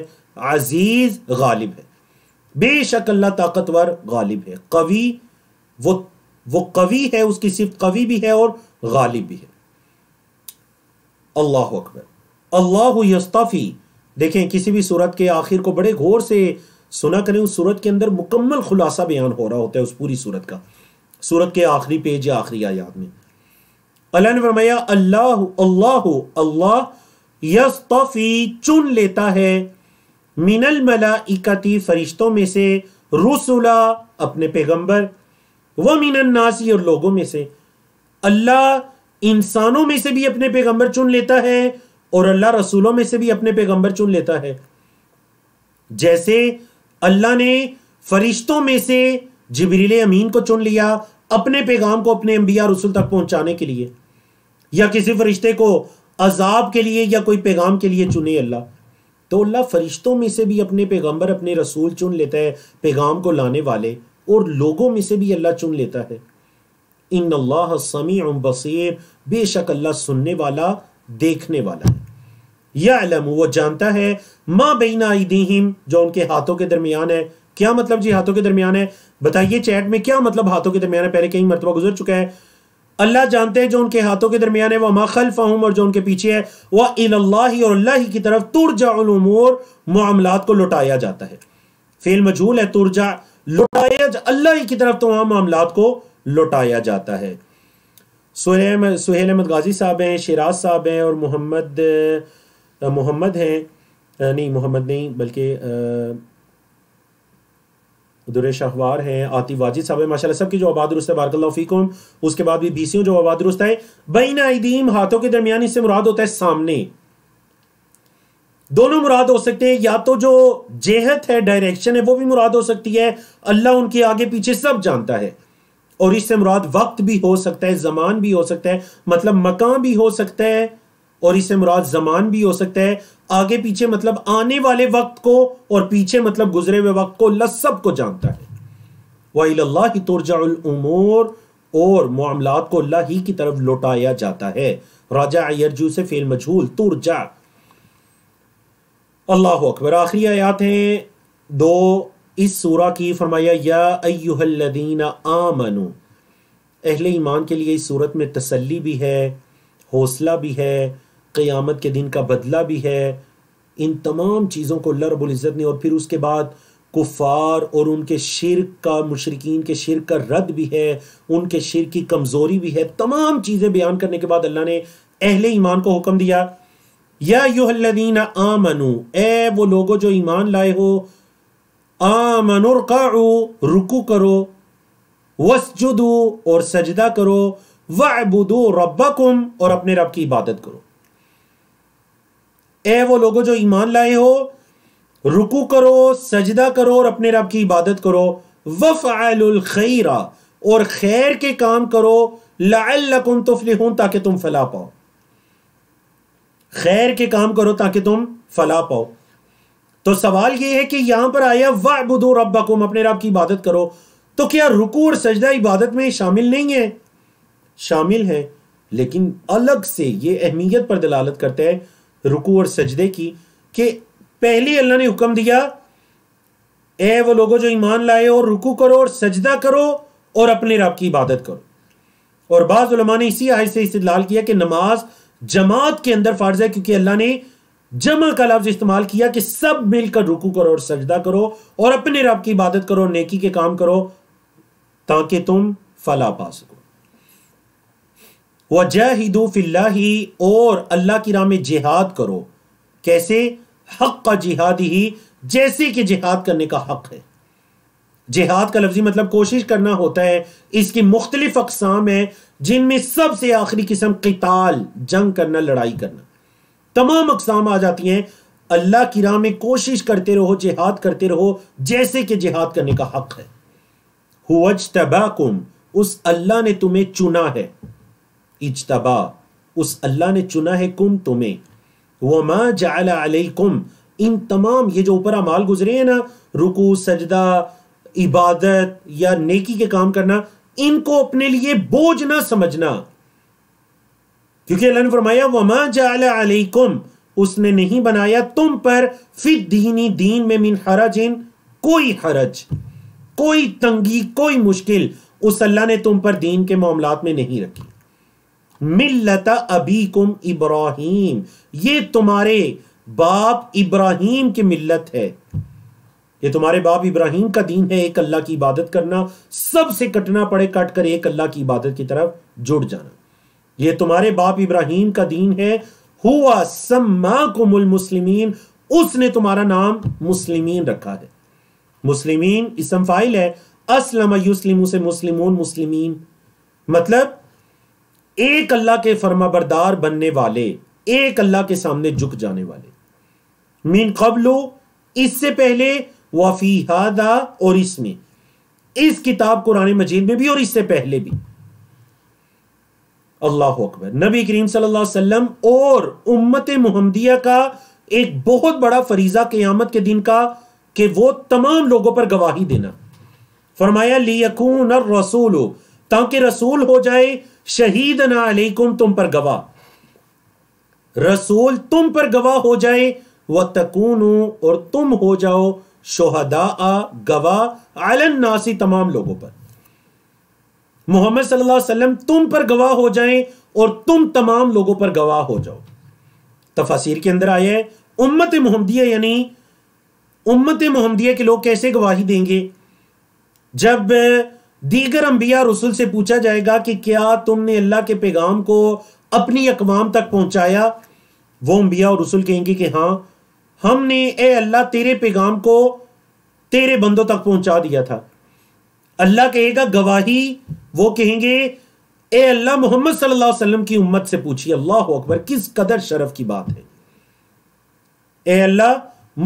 अजीज़ गालिब है बेशक अल्लाह ताकतवर गालिब है कवि वो वो कवि है उसकी सिर्फ कवि भी है और गालिब भी है अल्लाह अकबर अल्लाह यस्ताफ़ी देखें किसी भी सूरत के आखिर को बड़े गौर से सुना करें उस सूरत के अंदर मुकम्मल खुलासा बयान हो रहा होता है उस पूरी सूरत का सूरत के आखिरी पेज या आखिरी आयात में अल्लाह ने फरमाया अल्लाह अल्लाह अल्लाह यस्तफी चुन लेता है मिनल मलाइकती फरिश्तों में से रसुला अपने पैगंबर व मिनन नासी और लोगों में से अल्लाह इंसानों में से भी अपने पैगंबर चुन लेता है और अल्लाह रसूलों में से भी अपने पैगंबर चुन लेता है जैसे अल्लाह ने फरिश्तों में से जबरील अमीन को चुन लिया अपने पैगाम को अपने अंबिया रसुल तक पहुंचाने के लिए या किसी फरिश्ते को अजाब के लिए या कोई पैगाम के लिए चुने अल्लाह तो अल्लाह फरिश्तों में से भी अपने पैगंबर अपने रसूल चुन लेता है पैगाम को लाने वाले और लोगों में से भी अल्लाह चुन लेता है इन अल्लाह समी बसीर बेशक अल्लाह सुनने वाला देखने वाला है यालम वो जानता है माँ बीना आईदीम जो उनके हाथों के दरमियान है क्या मतलब जी हाथों के दरमियान है बताइए चैट में क्या मतलब हाथों के दरमियान है पहले कई मरतबा गुजर चुका है अल्लाह जानते हैं जो उनके हाथों के दरमियान है वह मखलफ और जो उनके पीछे है वह इल्लाही और अल्लाह की तरफ तुरजामूर मामलात को लुटाया जाता है फेल मजहूल है तुरजा लुटाया अल्लाह की तरफ तमाम मामला को लुटाया जाता है सुहेल सुहेल अहमद गाजी साहब हैं शराज साहब हैं और मोहम्मद मोहम्मद हैं नहीं मोहम्मद नहीं बल्कि दुर शाहवार हैं आतिफ वाजिद साहब सब सबके जो रुस्त है को उसके बाद भी बीसी जो रुस्त है बैन आदीम हाथों के दरमियान इससे मुराद होता है सामने दोनों मुराद हो सकते हैं या तो जो जेहत है डायरेक्शन है वो भी मुराद हो सकती है अल्लाह उनके आगे पीछे सब जानता है और इससे मुराद वक्त भी हो सकता है जमान भी हो सकता है मतलब मकान भी हो सकता है और इससे मुराद जमान भी हो सकता है आगे पीछे मतलब आने वाले वक्त को और पीछे मतलब गुजरे हुए वक्त को लसब को जानता है वाह की तुरजाउलमूर और मामलात को अल्लाह ही की तरफ लौटाया जाता है राजा अयरजू से फेल मजहूल तुरजा अल्लाह अकबर आखिरी आयात है दो इस सूरा की फरमाया या अयुहल्लदीना अहले ईमान के लिए इस सूरत में तसल्ली भी है हौसला भी है क़यामत के दिन का बदला भी है इन तमाम चीज़ों को अल्लाह रबुल्ज़त ने और फिर उसके बाद कुफ़ार और उनके शिर का मशरकिन के शिर का रद्द भी है उनके शिर की कमज़ोरी भी है तमाम चीज़ें बयान करने के बाद अल्लाह ने अहले ईमान को हुक्म दिया या युहदीन आमनु ए वो लोगो जो ईमान लाए हो आमनु रकाउ रुकू करो वसजुदू और सजदा करो वाबुदो रब्बकुम और अपने रब की इबादत करो ए वो लोगों जो ईमान लाए हो रुकू करो सजदा करो और अपने रब की इबादत करो वफ़ालखरा और खैर के काम करो लाकुम हूं ताकि तुम फला पाओ खैर के काम करो ताकि तुम फला पाओ तो सवाल यह है कि यहां पर आया वाबुदो रब्बकुम अपने रब की इबादत करो तो क्या रुकू और सजदा इबादत में शामिल नहीं है शामिल है लेकिन अलग से यह अहमियत पर दलालत करते हैं रुकू और सजदे की कि पहले अल्लाह ने हुक्म दिया ए वो लोगों जो ईमान लाए और रुकू करो और सजदा करो और अपने रब की इबादत करो और बाज़ा ने इसी आय से इस्तेलाल किया कि नमाज जमात के अंदर फ़र्ज है क्योंकि अल्लाह ने जमा का लफ्ज इस्तेमाल किया कि सब मिलकर रुकू करो और सजदा करो और अपने रब की इबादत करो नेकी के काम करो ताकि तुम फला पा सको हिदो फिल्ला और अल्लाह की राह में जिहाद करो कैसे हक का जिहाद ही जैसे कि जिहाद करने का हक है जिहाद का लफ्जी मतलब कोशिश करना होता है इसकी मुख्तलिफ अकसाम है जिनमें सबसे आखिरी किस्म किताल जंग करना लड़ाई करना तमाम अकसाम आ जाती हैं अल्लाह की राह में कोशिश करते रहो जिहाद करते रहो जैसे कि जिहाद करने का हक है हुज तबाकुम उस अल्लाह ने तुम्हें चुना है इजतबा उस अल्लाह ने चुना है कुम तुम्हें वमा जाला इन तमाम ये जो ऊपर अमाल गुजरे हैं ना रुकू सजदा इबादत या नेकी के काम करना इनको अपने लिए बोझ ना समझना क्योंकि अल्लाह ने फरमाया वमा जाला उसने नहीं बनाया तुम पर फिर दीनी दीन में मिन हरज इन कोई हरज कोई तंगी कोई मुश्किल उस अल्लाह ने तुम पर दीन के मामला में नहीं रखी मिल्लत अबीकुम इब्राहिम ये तुम्हारे बाप इब्राहिम की मिल्लत है ये तुम्हारे बाप इब्राहिम का दीन है एक अल्लाह की इबादत करना सबसे कटना पड़े कट कर एक अल्लाह की इबादत की तरफ जुड़ जाना ये तुम्हारे बाप इब्राहिम का दीन है हुआ सम्मा कुमुल मुस्लिमीन उसने तुम्हारा नाम मुस्लिमीन रखा है मुस्लिमीन इसम फाइल है असलम से मुस्लिम मुस्लिमीन मतलब एक अल्लाह के फर्माबरदार बनने वाले एक अल्लाह के सामने झुक जाने वाले मीन कबलो इससे पहले वफी हादा और इसमें इस किताब कुरान मजीद में भी और इससे पहले भी अल्लाह अकबर नबी करीम सल्लल्लाहु और उम्मत मुहमदिया का एक बहुत बड़ा फरीजा क़यामत के दिन का कि वो तमाम लोगों पर गवाही देना फरमाया लियकून रसूल हो ताकि रसूल हो जाए शहीद ना अलैकुम तुम पर गवाह रसूल तुम पर गवाह हो जाए व तकून और तुम हो जाओ शोहदा गवाह आलन नासी तमाम लोगों पर मोहम्मद सल्लल्लाहु अलैहि वसल्लम तुम पर गवाह हो जाए और तुम तमाम लोगों पर गवाह हो जाओ तफासिर के अंदर आया है उम्मत मोहम्मदिया यानी उम्मत मोहम्मदिया के लोग कैसे गवाही देंगे जब दीगर अंबिया रसुल से पूछा जाएगा कि क्या तुमने अल्लाह के पैगाम को अपनी अकवाम तक पहुंचाया वो अंबिया और रसुल कहेंगे कि हाँ हमने ए अल्लाह तेरे पैगाम को तेरे बंदों तक पहुंचा दिया था अल्लाह कहेगा गवाही वो कहेंगे ए अल्लाह मोहम्मद सल्लाम की उम्मत से पूछिए अल्लाह अकबर किस कदर शरफ की बात है ए अल्लाह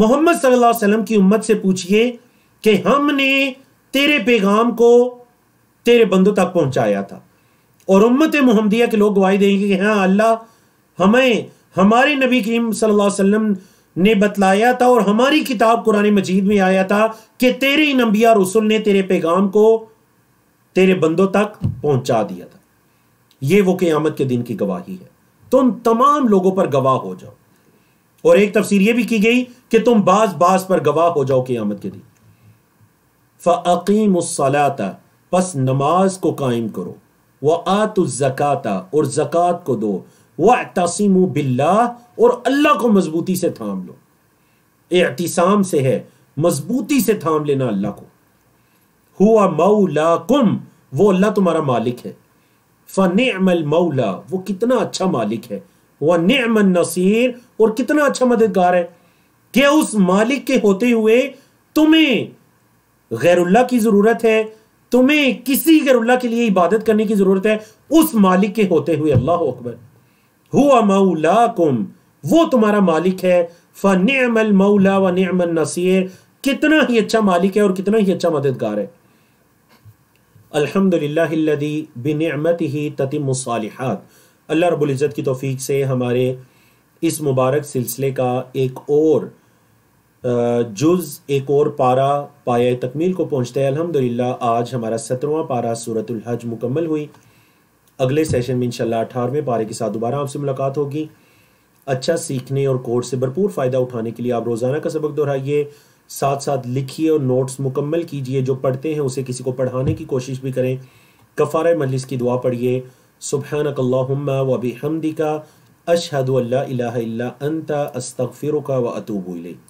मोहम्मद सल्लाम की उम्मत से पूछिए कि हमने तेरे पैगाम को तेरे बंदों तक पहुंचाया था और उम्मत मोहम्मदिया के लोग गवाही देंगे कि हाँ अल्लाह हमें हमारे नबी करीम सल्लल्लाहु अलैहि वसल्लम ने बतलाया था और हमारी किताब कुरान मजीद में आया था कि तेरे इन अम्बिया रसुल ने तेरे पैगाम को तेरे बंदों तक पहुंचा दिया था ये वो क़यामत के दिन की गवाही है तुम तो तमाम लोगों पर गवाह हो जाओ और एक तफसीर यह भी की गई कि तुम बाज बाज पर गवाह हो जाओ क़यामत के दिन फ़कीम बस नमाज को कायम करो वह आतु जकता और ज़क़़त को दो वह तसीम बिल्ला और अल्लाह को मजबूती से थाम लो एहतसाम से है मजबूती से थाम लेना अल्लाह को हुआ मऊला कुम वो अल्लाह तुम्हारा मालिक है फन अमल मऊला वो कितना अच्छा मालिक है वह नमन नसीर और कितना अच्छा मददगार है कि उस मालिक के होते हुए तुम्हें गैरुल्ला की ज़रूरत है तुम्हें किसी गरुल्ला के लिए इबादत करने की जरूरत है उस मालिक के होते हुए अल्लाह अकबर हुआ मऊला कुम वो तुम्हारा मालिक है फ़नमल मऊला व नमन नसीर कितना ही अच्छा मालिक है और कितना ही अच्छा मददगार है अलहमदिल्लादी बिनमत ही ततिमसालहत अल्लाह रबुल्ज़त की तोफ़ी से हमारे इस मुबारक सिलसिले का एक और जुज़ एक और पारा पाया तकमील को पहुँचते हैं ला आज हमारा सत्रहवा पारा सूरतुल हज मुकम्मल हुई अगले सेशन में इंशाल्लाह अठारहवें पारे के साथ दोबारा आपसे मुलाकात होगी अच्छा सीखने और कोर्स से भरपूर फ़ायदा उठाने के लिए आप रोज़ाना का सबक दोहराइए साथ साथ लिखिए और नोट्स मुकम्मल कीजिए जो पढ़ते हैं उसे किसी को पढ़ाने की कोशिश भी करें कफ़ार मजलिस की दुआ पढ़िए सुबहानकल्ला वबी हमदी का अशहद अल्लाह अंत अस्तफ़िर का व अतूबुल